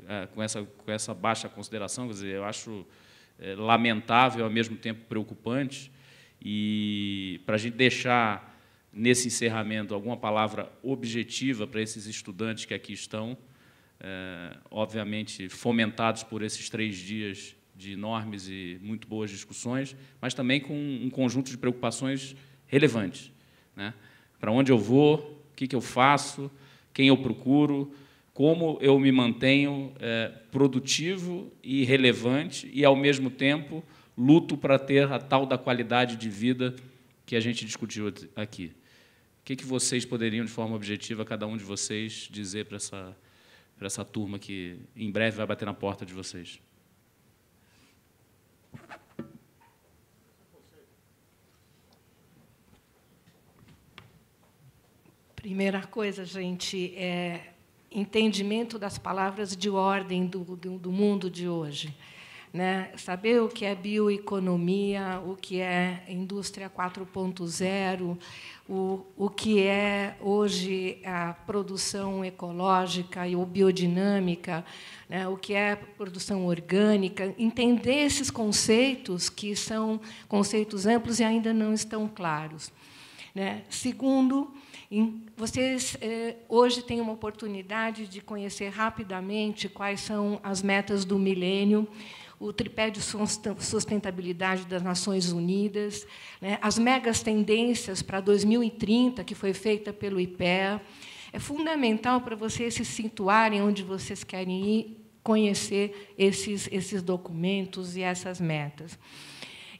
é, com, essa, com essa baixa consideração, quer dizer, eu acho é, lamentável, ao mesmo tempo preocupante. E para a gente deixar nesse encerramento alguma palavra objetiva para esses estudantes que aqui estão, é, obviamente fomentados por esses três dias de enormes e muito boas discussões, mas também com um conjunto de preocupações relevantes. Né? Para onde eu vou, o que, que eu faço, quem eu procuro, como eu me mantenho é, produtivo e relevante e, ao mesmo tempo, luto para ter a tal da qualidade de vida que a gente discutiu aqui. O que, que vocês poderiam, de forma objetiva, cada um de vocês, dizer para essa para essa turma que em breve vai bater na porta de vocês. Primeira coisa, gente, é entendimento das palavras de ordem do, do, do mundo de hoje né? saber o que é bioeconomia, o que é indústria 4.0, o, o que é hoje a produção ecológica e ou biodinâmica, né? o que é produção orgânica, entender esses conceitos que são conceitos amplos e ainda não estão claros. Né? Segundo, vocês eh, hoje têm uma oportunidade de conhecer rapidamente quais são as metas do milênio o tripé de sustentabilidade das Nações Unidas, né, as megas tendências para 2030, que foi feita pelo IPEA. É fundamental para vocês se situarem onde vocês querem ir, conhecer esses, esses documentos e essas metas.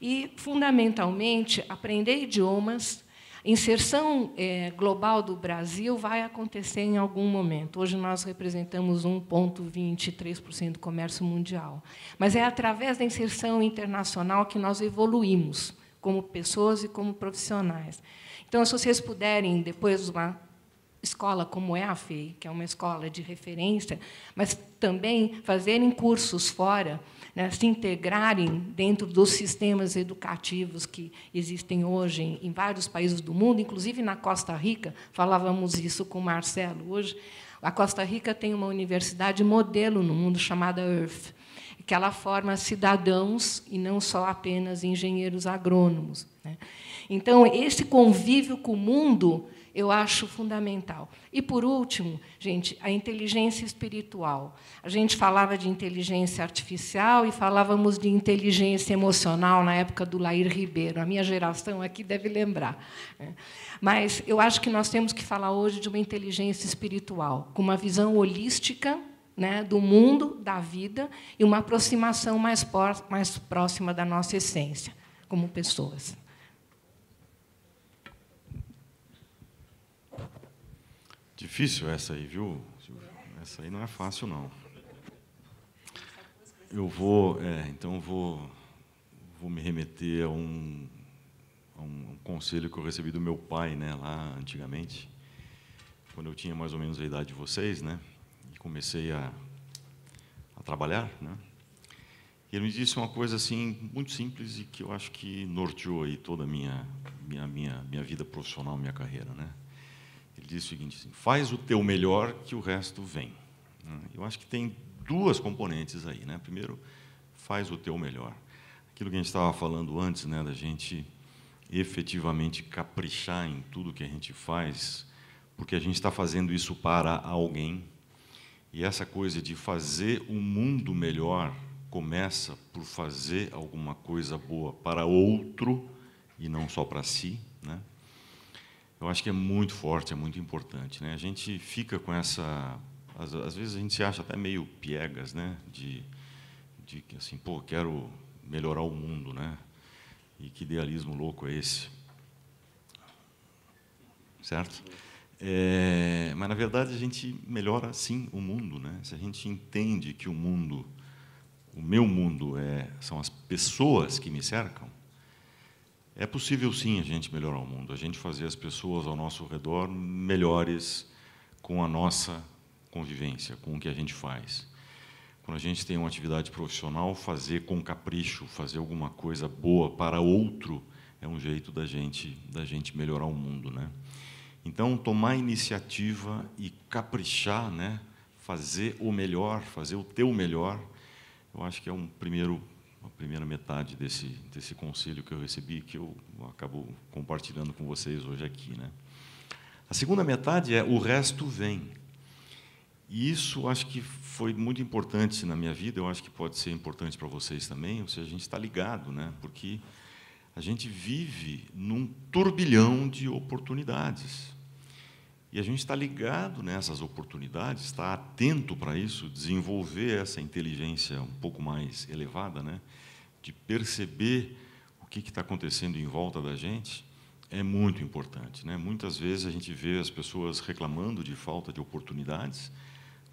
E, fundamentalmente, aprender idiomas, inserção é, global do Brasil vai acontecer em algum momento. Hoje nós representamos 1,23% do comércio mundial. Mas é através da inserção internacional que nós evoluímos como pessoas e como profissionais. Então, se vocês puderem, depois de uma escola como é a FEI, que é uma escola de referência, mas também fazerem cursos fora, né, se integrarem dentro dos sistemas educativos que existem hoje em, vários países do mundo, inclusive na Costa Rica, falávamos isso com o Marcelo hoje. A Costa Rica tem uma universidade modelo no mundo chamada EARTH, que ela forma cidadãos e não só apenas engenheiros agrônomos. Né? Então, esse convívio com o mundo eu acho fundamental. E, por último, gente, a inteligência espiritual. A gente falava de inteligência artificial e falávamos de inteligência emocional na época do Lair Ribeiro. A minha geração aqui deve lembrar. Né? Mas eu acho que nós temos que falar hoje de uma inteligência espiritual, com uma visão holística né, do mundo, da vida, e uma aproximação mais, mais próxima da nossa essência como pessoas. Difícil essa aí, viu? Essa aí não é fácil, não. Eu vou, é, então vou, vou me remeter a um, a um conselho que eu recebi do meu pai, né, lá antigamente, quando eu tinha mais ou menos a idade de vocês, né, e comecei a, a trabalhar, né. Ele me disse uma coisa assim muito simples e que eu acho que norteou aí toda a minha minha minha, minha vida profissional, minha carreira, né. Ele diz o seguinte: assim, faz o teu melhor que o resto vem. Hum, eu acho que tem duas componentes aí, né? Primeiro, faz o teu melhor. Aquilo que a gente estava falando antes, né, da gente efetivamente caprichar em tudo que a gente faz, porque a gente está fazendo isso para alguém. E essa coisa de fazer o um mundo melhor começa por fazer alguma coisa boa para outro e não só para si, né? eu acho que é muito forte, é muito importante. Né? A gente fica com essa. Às, às, vezes a gente se acha até meio piegas, né? De, de que assim, pô, quero melhorar o mundo, né? E que idealismo louco é esse? Certo? É, mas na verdade a gente melhora sim o mundo, né? Se a gente entende que o mundo, o meu mundo é são as pessoas que me cercam, é possível, sim, a gente melhorar o mundo, a gente fazer as pessoas ao nosso redor melhores com a nossa convivência, com o que a gente faz. Quando a gente tem uma atividade profissional, fazer com capricho, fazer alguma coisa boa para outro é um jeito da gente da gente melhorar o mundo, né? Então, tomar iniciativa e caprichar, né? Fazer o melhor, fazer o teu melhor, eu acho que é um primeiro primeira metade desse, desse conselho que eu recebi, que eu acabo compartilhando com vocês hoje aqui. Né? A segunda metade é o resto vem. E isso acho que foi muito importante na minha vida, eu acho que pode ser importante para vocês também, ou seja, a gente está ligado, né? porque a gente vive num turbilhão de oportunidades. E a gente está ligado nessas oportunidades, está atento para isso, desenvolver essa inteligência um pouco mais elevada, né? de perceber o que está acontecendo em volta da gente, é muito importante. Né? Muitas vezes a gente vê as pessoas reclamando de falta de oportunidades,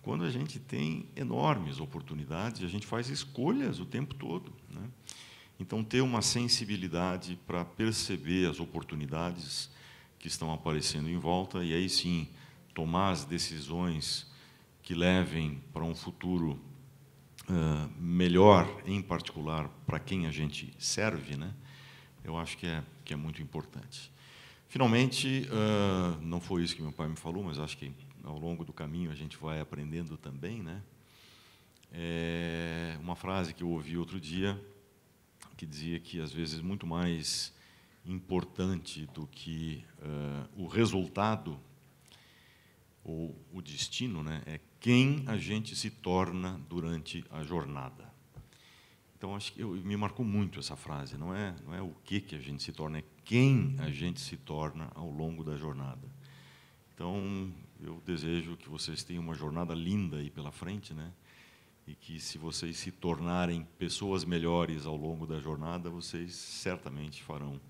quando a gente tem enormes oportunidades e a gente faz escolhas o tempo todo. Né? Então, ter uma sensibilidade para perceber as oportunidades que estão aparecendo em volta e aí sim tomar as decisões que levem para um futuro melhor, em particular, para quem a gente serve, né, eu acho que é, que é muito importante. Finalmente, uh, não foi isso que meu pai me falou, mas acho que ao longo do caminho a gente vai aprendendo também, né? É uma frase que eu ouvi outro dia que dizia que às vezes muito mais importante do que uh, o resultado ou o destino, né, é quem a gente se torna durante a jornada. Então acho que eu, me marcou muito essa frase. Não é não é o que que a gente se torna, é quem a gente se torna ao longo da jornada. Então eu desejo que vocês tenham uma jornada linda aí pela frente, né? E que se vocês se tornarem pessoas melhores ao longo da jornada, vocês certamente farão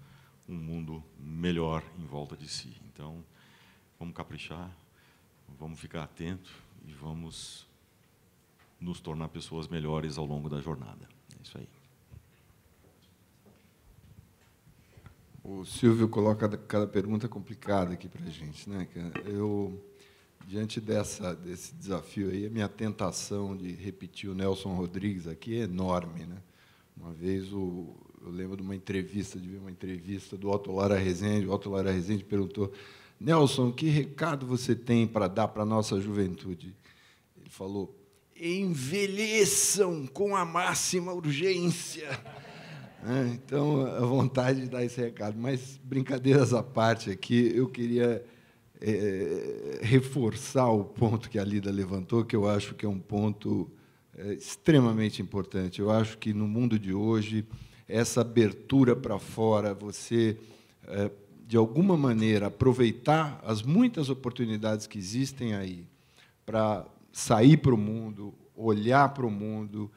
um mundo melhor em volta de si. Então vamos caprichar, vamos ficar atento e vamos nos tornar pessoas melhores ao longo da jornada. É isso aí. O Silvio coloca cada pergunta complicada aqui para a gente, né? Eu diante dessa desse desafio aí, a minha tentação de repetir o Nelson Rodrigues aqui é enorme, né? Uma vez o, eu lembro de uma entrevista, de ver uma entrevista do Otto Lara Rezende, o Otto Lara Rezende perguntou Nelson, que recado você tem para dar para a nossa juventude? Ele falou: envelheçam com a máxima urgência. É, então, a vontade de dar esse recado. Mas, brincadeiras à parte aqui, eu queria é, reforçar o ponto que a Lida levantou, que eu acho que é um ponto é, extremamente importante. Eu acho que, no mundo de hoje, essa abertura para fora, você é, de alguma maneira, aproveitar as muitas oportunidades que existem aí para sair para o mundo, olhar para o mundo,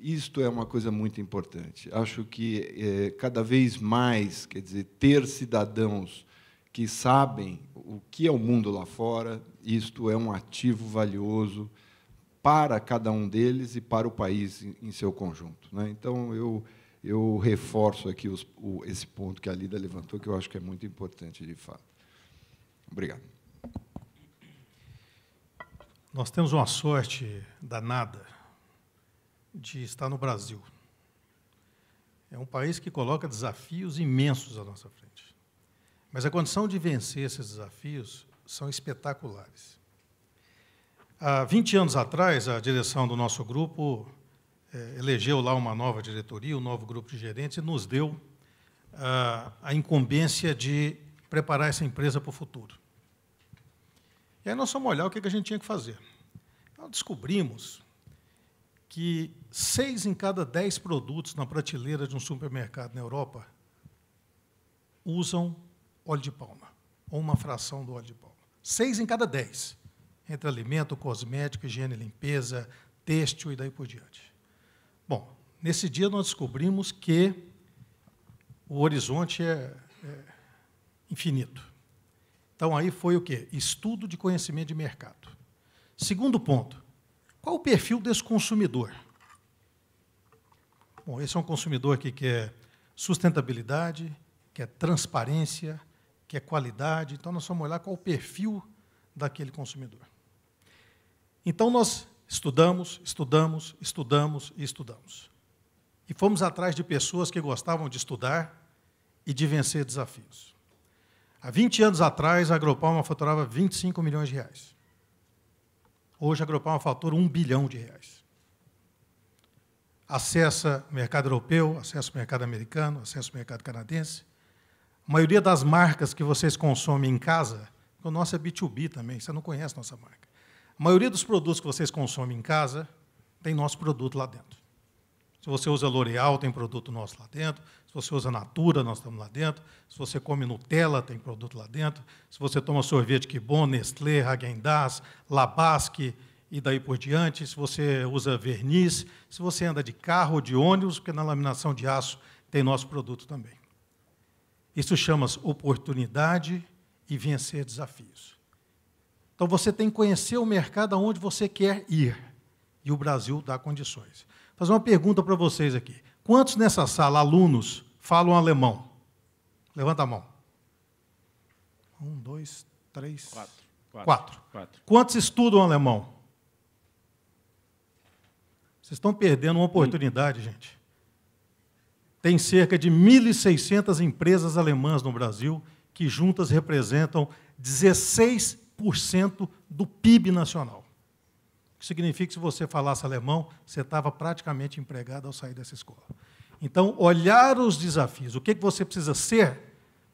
isto é uma coisa muito importante. Acho que é, cada vez mais, quer dizer, ter cidadãos que sabem o que é o mundo lá fora, isto é um ativo valioso para cada um deles e para o país em, em seu conjunto. Né? Então, eu eu reforço aqui os, o, esse ponto que a Lida levantou, que eu acho que é muito importante de fato. Obrigado. Nós temos uma sorte danada de estar no Brasil. É um país que coloca desafios imensos à nossa frente. Mas a condição de vencer esses desafios são espetaculares. Há 20 anos atrás, a direção do nosso grupo eh, elegeu lá uma nova diretoria, um novo grupo de gerentes, e nos deu a, ah, a incumbência de preparar essa empresa para o futuro. E aí nós fomos olhar o que, que a gente tinha que fazer. Então, descobrimos que seis em cada dez produtos na prateleira de um supermercado na Europa usam óleo de palma, ou uma fração do óleo de palma. Seis em cada dez, entre alimento, cosmético, higiene e limpeza, têxtil e daí por diante. Bom, nesse dia nós descobrimos que o horizonte é, é infinito. Então aí foi o quê? Estudo de conhecimento de mercado. Segundo ponto, qual o perfil desse consumidor? Bom, esse é um consumidor que quer sustentabilidade, quer transparência, quer qualidade. Então nós vamos olhar qual o perfil daquele consumidor. Então nós Estudamos, estudamos, estudamos e estudamos. E fomos atrás de pessoas que gostavam de estudar e de vencer desafios. Há 20 anos atrás, a Agropalma faturava 25 milhões de reais. Hoje, a Agropalma fatura 1 bilhão de reais. Acessa o mercado europeu, acessa o mercado americano, acessa o mercado canadense. A maioria das marcas que vocês consomem em casa, o nosso é B2B também, você não conhece nossa marca. A maioria dos produtos que vocês consomem em casa tem nosso produto lá dentro. Se você usa L'Oreal, tem produto nosso lá dentro. Se você usa Natura, nós estamos lá dentro. Se você come Nutella, tem produto lá dentro. Se você toma sorvete, que bom, Nestlé, Hagendaz, Labasque e daí por diante. Se você usa verniz, se você anda de carro ou de ônibus, porque na laminação de aço tem nosso produto também. Isso chama-se oportunidade e vencer desafios. Então você tem que conhecer o mercado aonde você quer ir. E o Brasil dá condições. Vou fazer uma pergunta para vocês aqui. Quantos nessa sala, alunos, falam alemão? Levanta a mão. Um, dois, três. Quatro. Quatro. Quatro. Quatro. Quantos estudam alemão? Vocês estão perdendo uma oportunidade, hum. gente. Tem cerca de 1.600 empresas alemãs no Brasil que juntas representam 16 cento do PIB nacional. O que significa que, se você falasse alemão, você estava praticamente empregado ao sair dessa escola. Então, olhar os desafios. O que, que você precisa ser?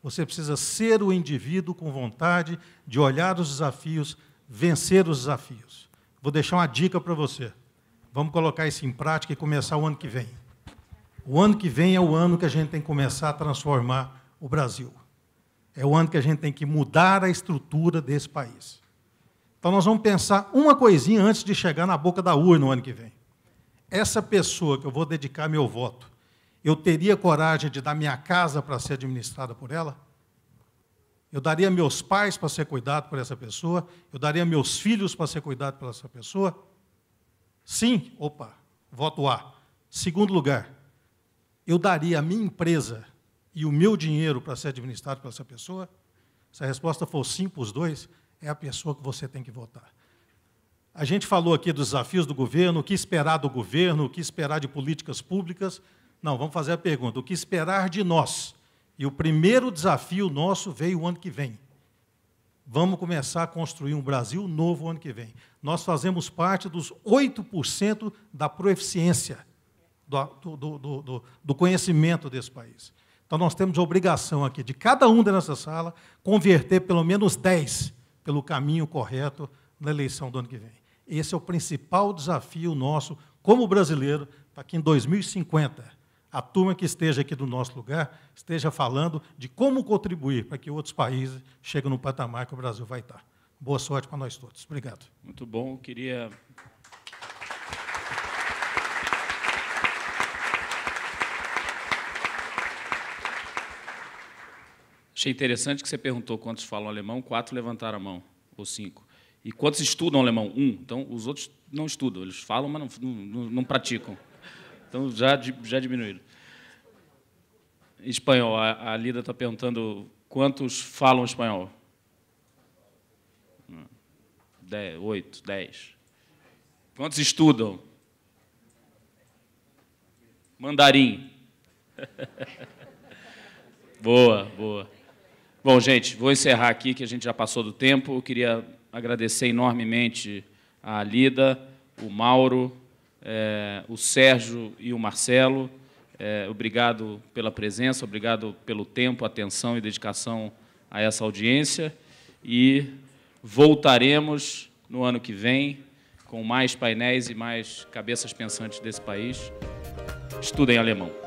Você precisa ser o indivíduo com vontade de olhar os desafios, vencer os desafios. Vou deixar uma dica para você. Vamos colocar isso em prática e começar o ano que vem. O ano que vem é o ano que a gente tem que começar a transformar o Brasil. É o ano que a gente tem que mudar a estrutura desse país. Então nós vamos pensar uma coisinha antes de chegar na boca da urna no ano que vem. Essa pessoa que eu vou dedicar meu voto, eu teria coragem de dar minha casa para ser administrada por ela? Eu daria meus pais para ser cuidado por essa pessoa? Eu daria meus filhos para ser cuidado por essa pessoa? Sim, opa, voto A. Segundo lugar, eu daria a minha empresa e o meu dinheiro para ser administrado pela essa pessoa? Se a resposta for sim para os dois, é a pessoa que você tem que votar. A gente falou aqui dos desafios do governo, o que esperar do governo, o que esperar de políticas públicas. Não, vamos fazer a pergunta: o que esperar de nós? E o primeiro desafio nosso veio o ano que vem. Vamos começar a construir um Brasil novo ano que vem. Nós fazemos parte dos 8% da proeficiência do, do, do, do, do conhecimento desse país. Então nós temos a obrigação aqui de cada um da nossa sala converter pelo menos 10 pelo caminho correto na eleição do ano que vem. Esse é o principal desafio nosso como brasileiro para que em 2050 a turma que esteja aqui do nosso lugar esteja falando de como contribuir para que outros países cheguem no patamar que o Brasil vai estar. Boa sorte para nós todos. Obrigado. Muito bom. queria Achei interessante que você perguntou quantos falam alemão, quatro levantaram a mão, ou cinco. E quantos estudam alemão? Um. Então, os outros não estudam, eles falam, mas não, não, não praticam. Então, já, já diminuíram. Espanhol, a, a Lida está perguntando quantos falam espanhol? Hum, dez, oito, dez. Quantos estudam? Mandarim. boa, boa. Bom, gente, vou encerrar aqui, que a gente já passou do tempo. Eu queria agradecer enormemente a Lida, o Mauro, é, o Sérgio e o Marcelo. É, obrigado pela presença, obrigado pelo tempo, atenção e dedicação a essa audiência. E voltaremos no ano que vem com mais painéis e mais cabeças pensantes desse país. Estudem alemão.